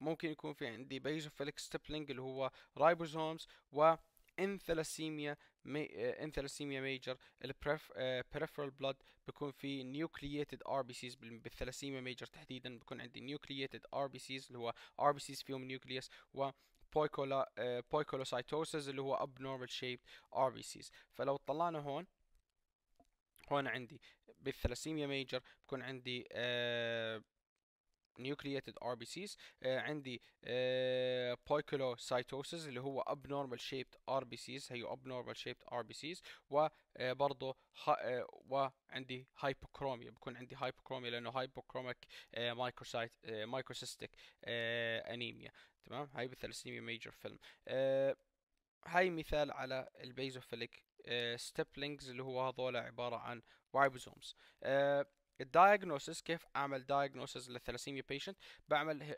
ممكن يكون في عندي بيزوفيليك ستيبلينج اللي هو رايبوزومز و انثلاسيميا مي... انثلاسيميا ميجر البريفرال بلاد بيكون في نيوكلييتد ار بي سيز بالثلاسيميا ميجر تحديدا بيكون عندي نيوكلييتد ار بي سيز اللي هو ار بي سيز فيهم نيوكليس و بويكولا آه، بويكولوسايتوسيز اللي هو اب نورمال شيب ار بي سيز فلو طلعنا هون هو عندي بالثلاسيميا ميجر بكون عندي آه ار بي سيز عندي بايكولوسايتوسيس آه، uh, اللي هو اب نورمال شيبت ار بي سيز هي اب نورمال شيبت ار بي سيز وبرضه وعندي هايبوكروميا بكون عندي هايبوكروميا لانه هايبوكروميك مايكروسايت مايكروسيستيك انيميا تمام هاي بالثلاسيميا ميجر فيلم آه، هاي مثال على البيزوفيليك ستيب آه، لينكز اللي هو هذول عباره عن رايبوزومز آه، الدايجنوسيس كيف اعمل دايجنوسيس للثلاسيميا بيشنت بعمل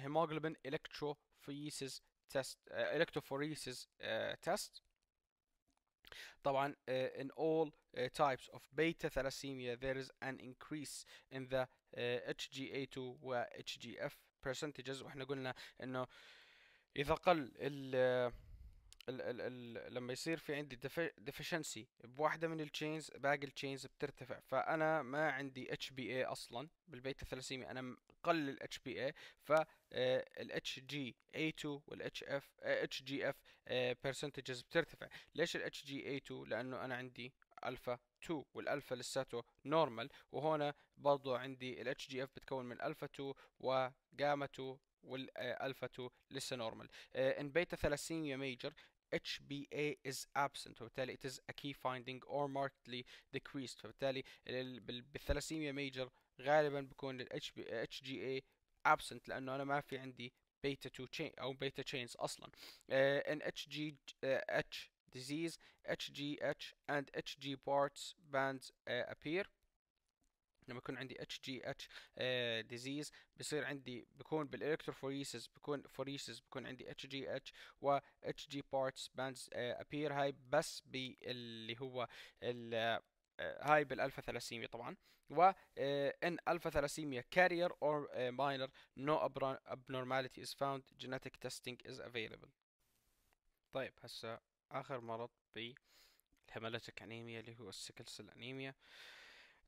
هيموجلوبين الكتروفوريسيس تيست الكتروفوريسيس تيست طبعا uh, in all uh, types of beta thalassemia there is an increase in the uh, HGA2 و HGF percentages واحنا قلنا انه اذا قل ال ال ال ال لما يصير في عندي ديفشنسي بواحدة من التشينز باقي التشينز بترتفع فأنا ما عندي اتش بي اي أصلا بالبيتا الثلاثيمي أنا مقلل الاتش بي اي اتش جي اي 2 والاتش اف اتش جي اف برسنتجز بترتفع ليش الاتش جي اي 2 لأنه أنا عندي الفا 2 والالفا لساته نورمال وهنا برضو عندي الاتش جي اف بتكون من الفا 2 وجاما 2 والالفا 2 لسه نورمال آه، ان بيتا ثلاسيميا ميجر HBA is absent وبالتالي it is a key finding or markedly decreased فبالتالي بالثلاسيميا ميجر غالبا بكون ال HGA absent لانه انا ما في عندي beta 2 chain او beta chains اصلا uh, HGH disease HGH and HG parts bands uh, appear لما يكون عندي اتش جي اتش ديزيز بيصير عندي بيكون بالالكتروفوريسز بيكون فوريسز بيكون عندي اتش جي اتش و اتش جي بارتس باندز ابير هاي بس باللي هو ال هاي بالالفا ثلاسيميا طبعا و آه، ان الفا ثلاسيميا كارير اور ماينر نو ابنورماليتي از فاوند genetic تيستينج از افيلبل طيب هسه اخر مرض بالهيماليتيك انيميا اللي هو السكل سيل انيميا آه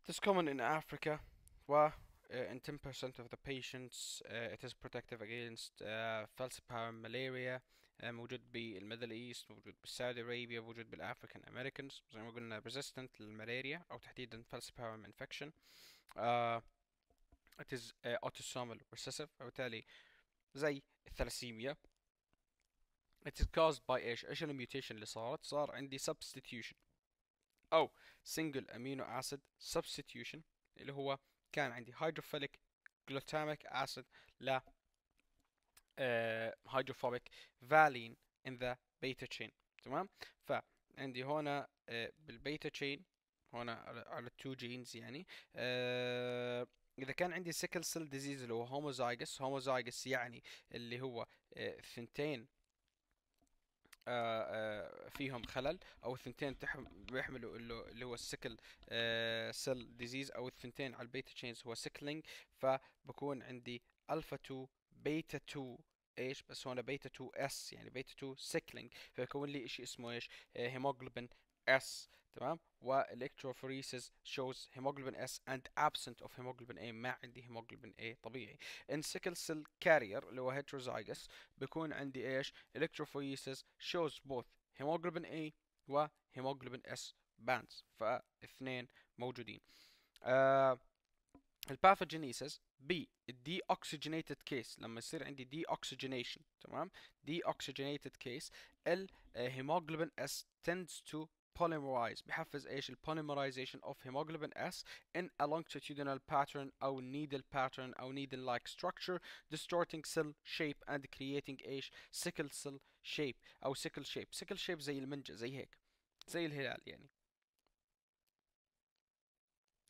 It is common in Africa, where uh, in 10% of the patients uh, it is protective against uh, falciparum malaria موجود بالميدل ايست موجود بالسعودي ارابيا موجود بالافريكان امريكانز زي ما قلنا resistant للملاريا او تحديدا falciparum infection it is autosomal recessive وبالتالي زي thalassemia. it is caused by a ايش الميوتيشن اللي صارت صار عندي substitution أو سنجل امينو اسيد سبستيوشن اللي هو كان عندي هيدروفيليك جلوتاميك اسيد ل هيدروفوبيك فالين ان ذا بيتا تشين تمام فعندي هنا آه، بالبيتا تشين هنا على التو جينز يعني آه، اذا كان عندي سيكل سيل ديزيز اللي هو هوموزايجس هوموزايجس يعني اللي هو آه، ثنتين آه، آه، فيهم خلل او الثنتين بيحملوا اللي هو السكل سيل آه، ديزيز او الثنتين على البيتا تشينز هو سكلينج فبكون عندي الفا 2 بيتا 2 ايش بس هون بيتا 2 اس يعني بيتا 2 سكلينج فيكون لي شيء اسمه ايش هيموجلوبين اس تمام والكتروفوريسيس شوز هيموجلوبين اس اند ابسنت اوف هيموجلوبين اي ما عندي هيموجلوبين اي طبيعي ان سيكل سيل كارير اللي هو heterozygous بكون عندي ايش الكتروفوريسيس شوز بوث هيموجلوبين اي وهيموجلوبين اس باندز فاثنين موجودين آه الباثوجينيسيس بي الدي اوكسجينيتد كيس لما يصير عندي دي اوكسجينيشن تمام دي اوكسجينيتد كيس الهيموجلوبين اس تندز تو polymerase بيحفز ايش البوليمرايزيشن اوف هيموجلوبين S in a longitudinal pattern او needle pattern او needle like structure distorting cell shape and creating ايش sickle cell shape او sickle shape sickle shape زي المنجة زي هيك زي الهلال يعني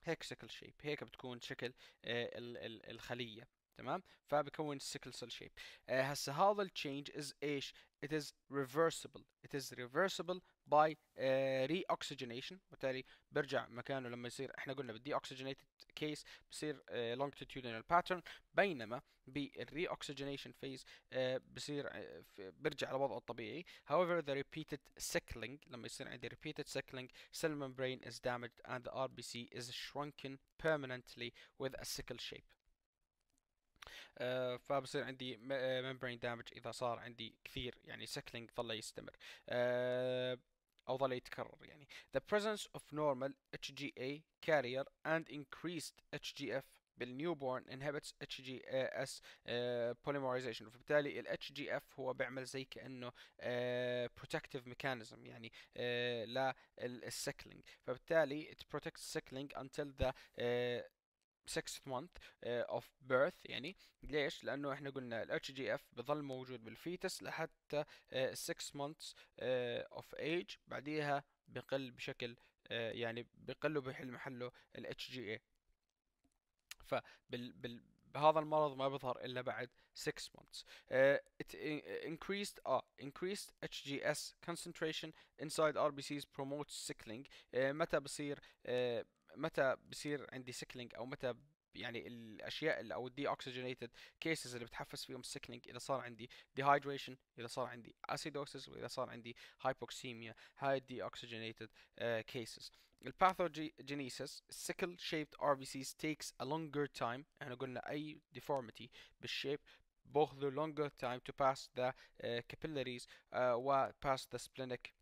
هيك sickle shape هيك بتكون شكل آه ال ال الخلية تمام فبكون sickle cell shape uh, هسه هذا التشينج is ايش it is reversible it is reversible by uh, reoxygenation وبالتالي برجع مكانه لما يصير احنا قلنا بالدي اوكسجينيتد كيس بصير uh, longitudinal pattern بينما بالريoxygenation phase uh, بصير uh, برجع لوضعه الطبيعي however the repeated sickling لما يصير عندي repeated sickling cell membrane is damaged and the RBC is shrunken permanently with a sickle shape فبصير عندي ممبرين دامج اذا صار عندي كثير يعني سكلينج ظل يستمر او ظل يتكرر يعني the presence of normal HGA carrier and increased HGF بالنيوبورن inhibits HGS uh, polymerization فبالتالي ال HGF هو بيعمل زي كأنه uh, protective mechanism يعني uh, السكلينج فبالتالي it protects sickling until the uh, 6th month of birth يعني ليش؟ لانه احنا قلنا ال HGF بظل موجود بالفيتس لحتى 6 months of age بعديها بقل بشكل يعني بقل وبيحل محله ال HGA فبال بهذا المرض ما بيظهر الا بعد 6 months. Uh, it increased uh, increased HGS concentration inside RBCs promotes sickling. Uh, متى بصير uh, متى بصير عندي سيكلينج او متى يعني الاشياء او الدي اوكسجينيتد كيسز اللي بتحفز فيهم السيكلينج اذا صار عندي ديهايدريشن اذا صار عندي اسيدوسيس واذا صار عندي هايبوكسيميا هاي الدي اوكسجينيتد كيسز الباثوجينيسيس sickle shaped RBCs takes a longer time احنا قلنا اي deformity بالشيب both the longer time to pass the uh, capillaries uh, و pass the splenic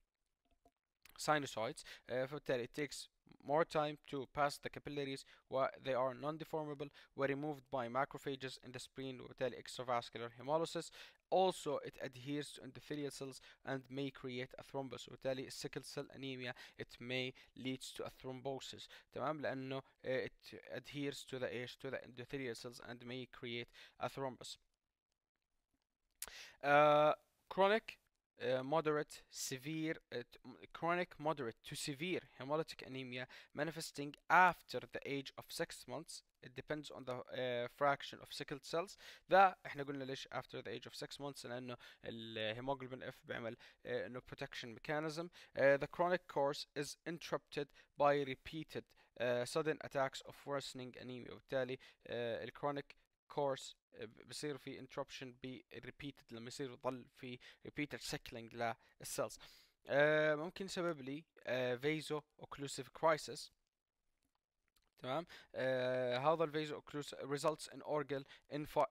sinusoids uh, فبالتالي it takes more time to pass the capillaries where they are non-deformable were removed by macrophages in the spleen without extravascular hemolysis. Also, it adheres to endothelial cells and may create a thrombus وبالتالي sickle cell anemia it may leads to a thrombosis تمام لأنه uh, it adheres to the uh, to the endothelial cells and may create a thrombus. Uh, chronic uh, moderate, severe, uh, chronic, moderate to severe hemolytic anemia manifesting after the age of 6 months. It depends on the uh, fraction of sickle cells. That احنا قلنا ليش after the age of 6 months لانه الهيموجلوبين F بيعمل uh، انه protection mechanism. Uh، the chronic course is interrupted by repeated sudden attacks of worsening anemia. وبالتالي الchronic كورس uh, بصير في انتربشن بريبيتد لما يصير يضل في ريبيتد سيكلينج للسيلز ممكن سبب لي فيزو اوكلوسيف كرايسس تمام آه هذا الفيزو اوكلوس ريزلتس ان اورجل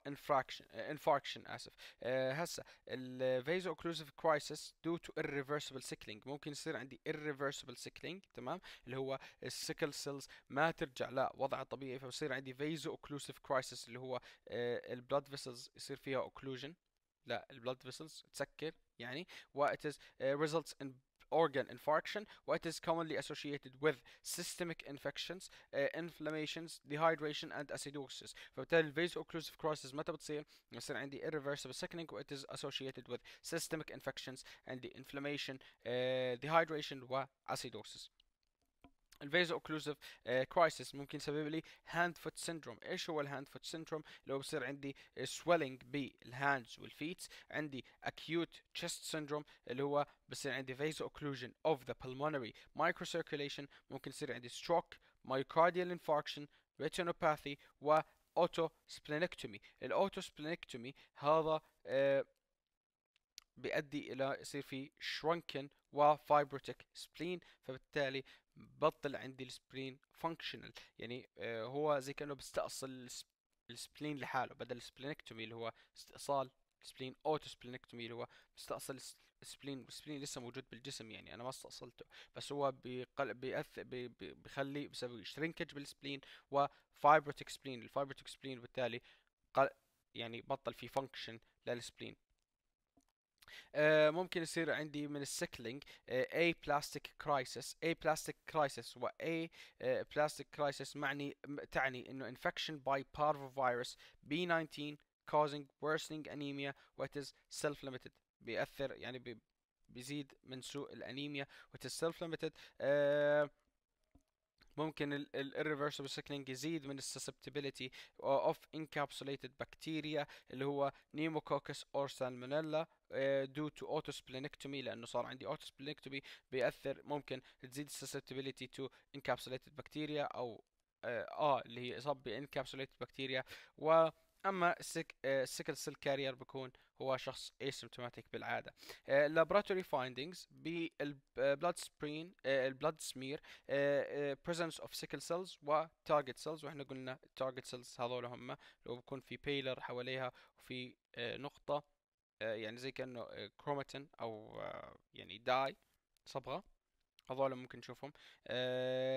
انفراكشن انفراكشن اسف آه هسه الفيزو آه، occlusive crisis دو تو irreversible سيكلينج ممكن يصير عندي irreversible سيكلينج تمام اللي هو السيكل سيلز ما ترجع لا وضع طبيعي فبصير عندي فيزو occlusive crisis اللي هو آه البلاد فيسلز يصير فيها اوكلوجن لا البلاد فيسلز تسكر يعني و it is uh, organ infarction, what is commonly associated with systemic infections, uh, inflammations, dehydration, and acidosis. فبالتالي vaso-occlusive crisis متى بتصير؟ يصير عندي irreversible sickening what is it is associated with systemic infections and the inflammation, uh, dehydration and acidosis. الفيزو اوكلوزيف كرايسيس ممكن يسبب لي هاند فوت سيندروم ايش هو الهاند فوت سيندروم لو بصير عندي سويلنج بالهاندز والفيت عندي اكيوت تشيست سيندروم اللي هو بصير عندي فيزو اوكلوجن اوف ذا pulmonary سيركيليشن ممكن يصير عندي ستروك مايوكارديال انفاركشن ريتينوباثي و اوتو سبلينكتومي الاوتو سبلينكتومي هذا آه بيؤدي الى يصير في شرنكن وفايبروتيك سبلين فبالتالي بطل عندي السبلين فانكشنال يعني آه، هو زي كانه بيستأصل السبلين لحاله بدل السبلينكتومي اللي هو استئصال سبلين اوتو سبلينكتومي اللي هو بيستأصل السبلين والسبلين لسه موجود بالجسم يعني انا ما استأصلته بس هو بيقل بيأث بي بيخلي بيسوي شرينكج بالسبلين وفايبروتيك سبلين الفايبروتيك سبلين بالتالي قل يعني بطل في فانكشن للسبلين آه، ممكن يصير عندي من السكلينج اي بلاستيك كرايسس اي بلاستيك كرايسس اي بلاستيك كرايسس معني تعني انه انفكشن باي بارفو فيروس بي 19 causing worsening anemia what is self-limited بيأثر يعني بيزيد من سوء الانيميا which is self-limited آه، ممكن الريفرسبل سيكلينج يزيد من السسبتبيليتي اوف انكابسوليتد بكتيريا اللي هو نيموكوكس اور سالمونيلا دو تو اوتوسبلينكتومي لانه صار عندي اوتوسبلينكتومي بياثر ممكن تزيد السسبتبيليتي تو انكابسوليتد بكتيريا او آه،, اه اللي هي اصاب بانكابسوليتد بكتيريا و اما السك... السكل سيل كارير بيكون هو شخص اسيمتوماتيك بالعاده لابراتوري فايندنجز بالبلاد سبرين البلاد سمير بريزنس اوف سيكل سيلز وتارجت سيلز واحنا قلنا التارجت سيلز هذول هم لو بيكون في بيلر حواليها وفي آه، نقطه آه، يعني زي كانه كروماتين آه، او يعني داي صبغه هذول ممكن تشوفهم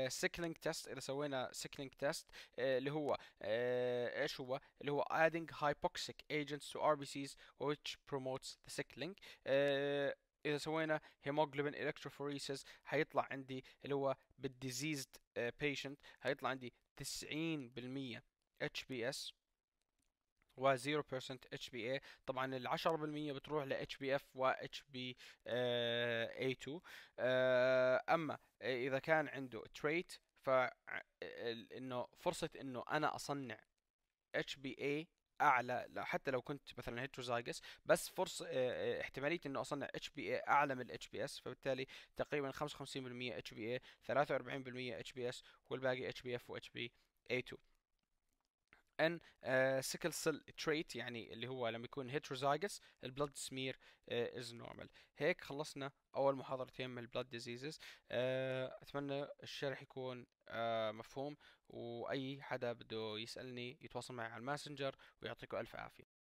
سيكلينج تيست اذا سوينا سيكلينج تيست آه، اللي هو آه، ايش هو اللي هو adding hypoxic agents to RBCs which promotes the sickling آه، اذا سوينا هيموجلوبين الكتروفوريسيس حيطلع عندي اللي هو بالديزيزد بيشنت حيطلع عندي 90% HBS و 0% HBA طبعا ال 10% بتروح ل HBF و hba آه، 2 آه، اما اذا كان عنده تريت ف آه، انه فرصه انه انا اصنع HBA اعلى حتى لو كنت مثلا هيتروزايجس بس فرصه اه احتماليه انه اصنع اتش بي اعلى من الاتش بي اس فبالتالي تقريبا 55% اتش بي اي 43% اتش بي اس والباقي اتش بي اف واتش بي اي 2 ان سيكل سيل تريت يعني اللي هو لما يكون هيتروزايجس البلد سمير از نورمال هيك خلصنا اول محاضرتين من البلد ديزيزز uh، اتمنى الشرح يكون uh، مفهوم واي حدا بده يسالني يتواصل معي على الماسنجر ويعطيكم الف عافيه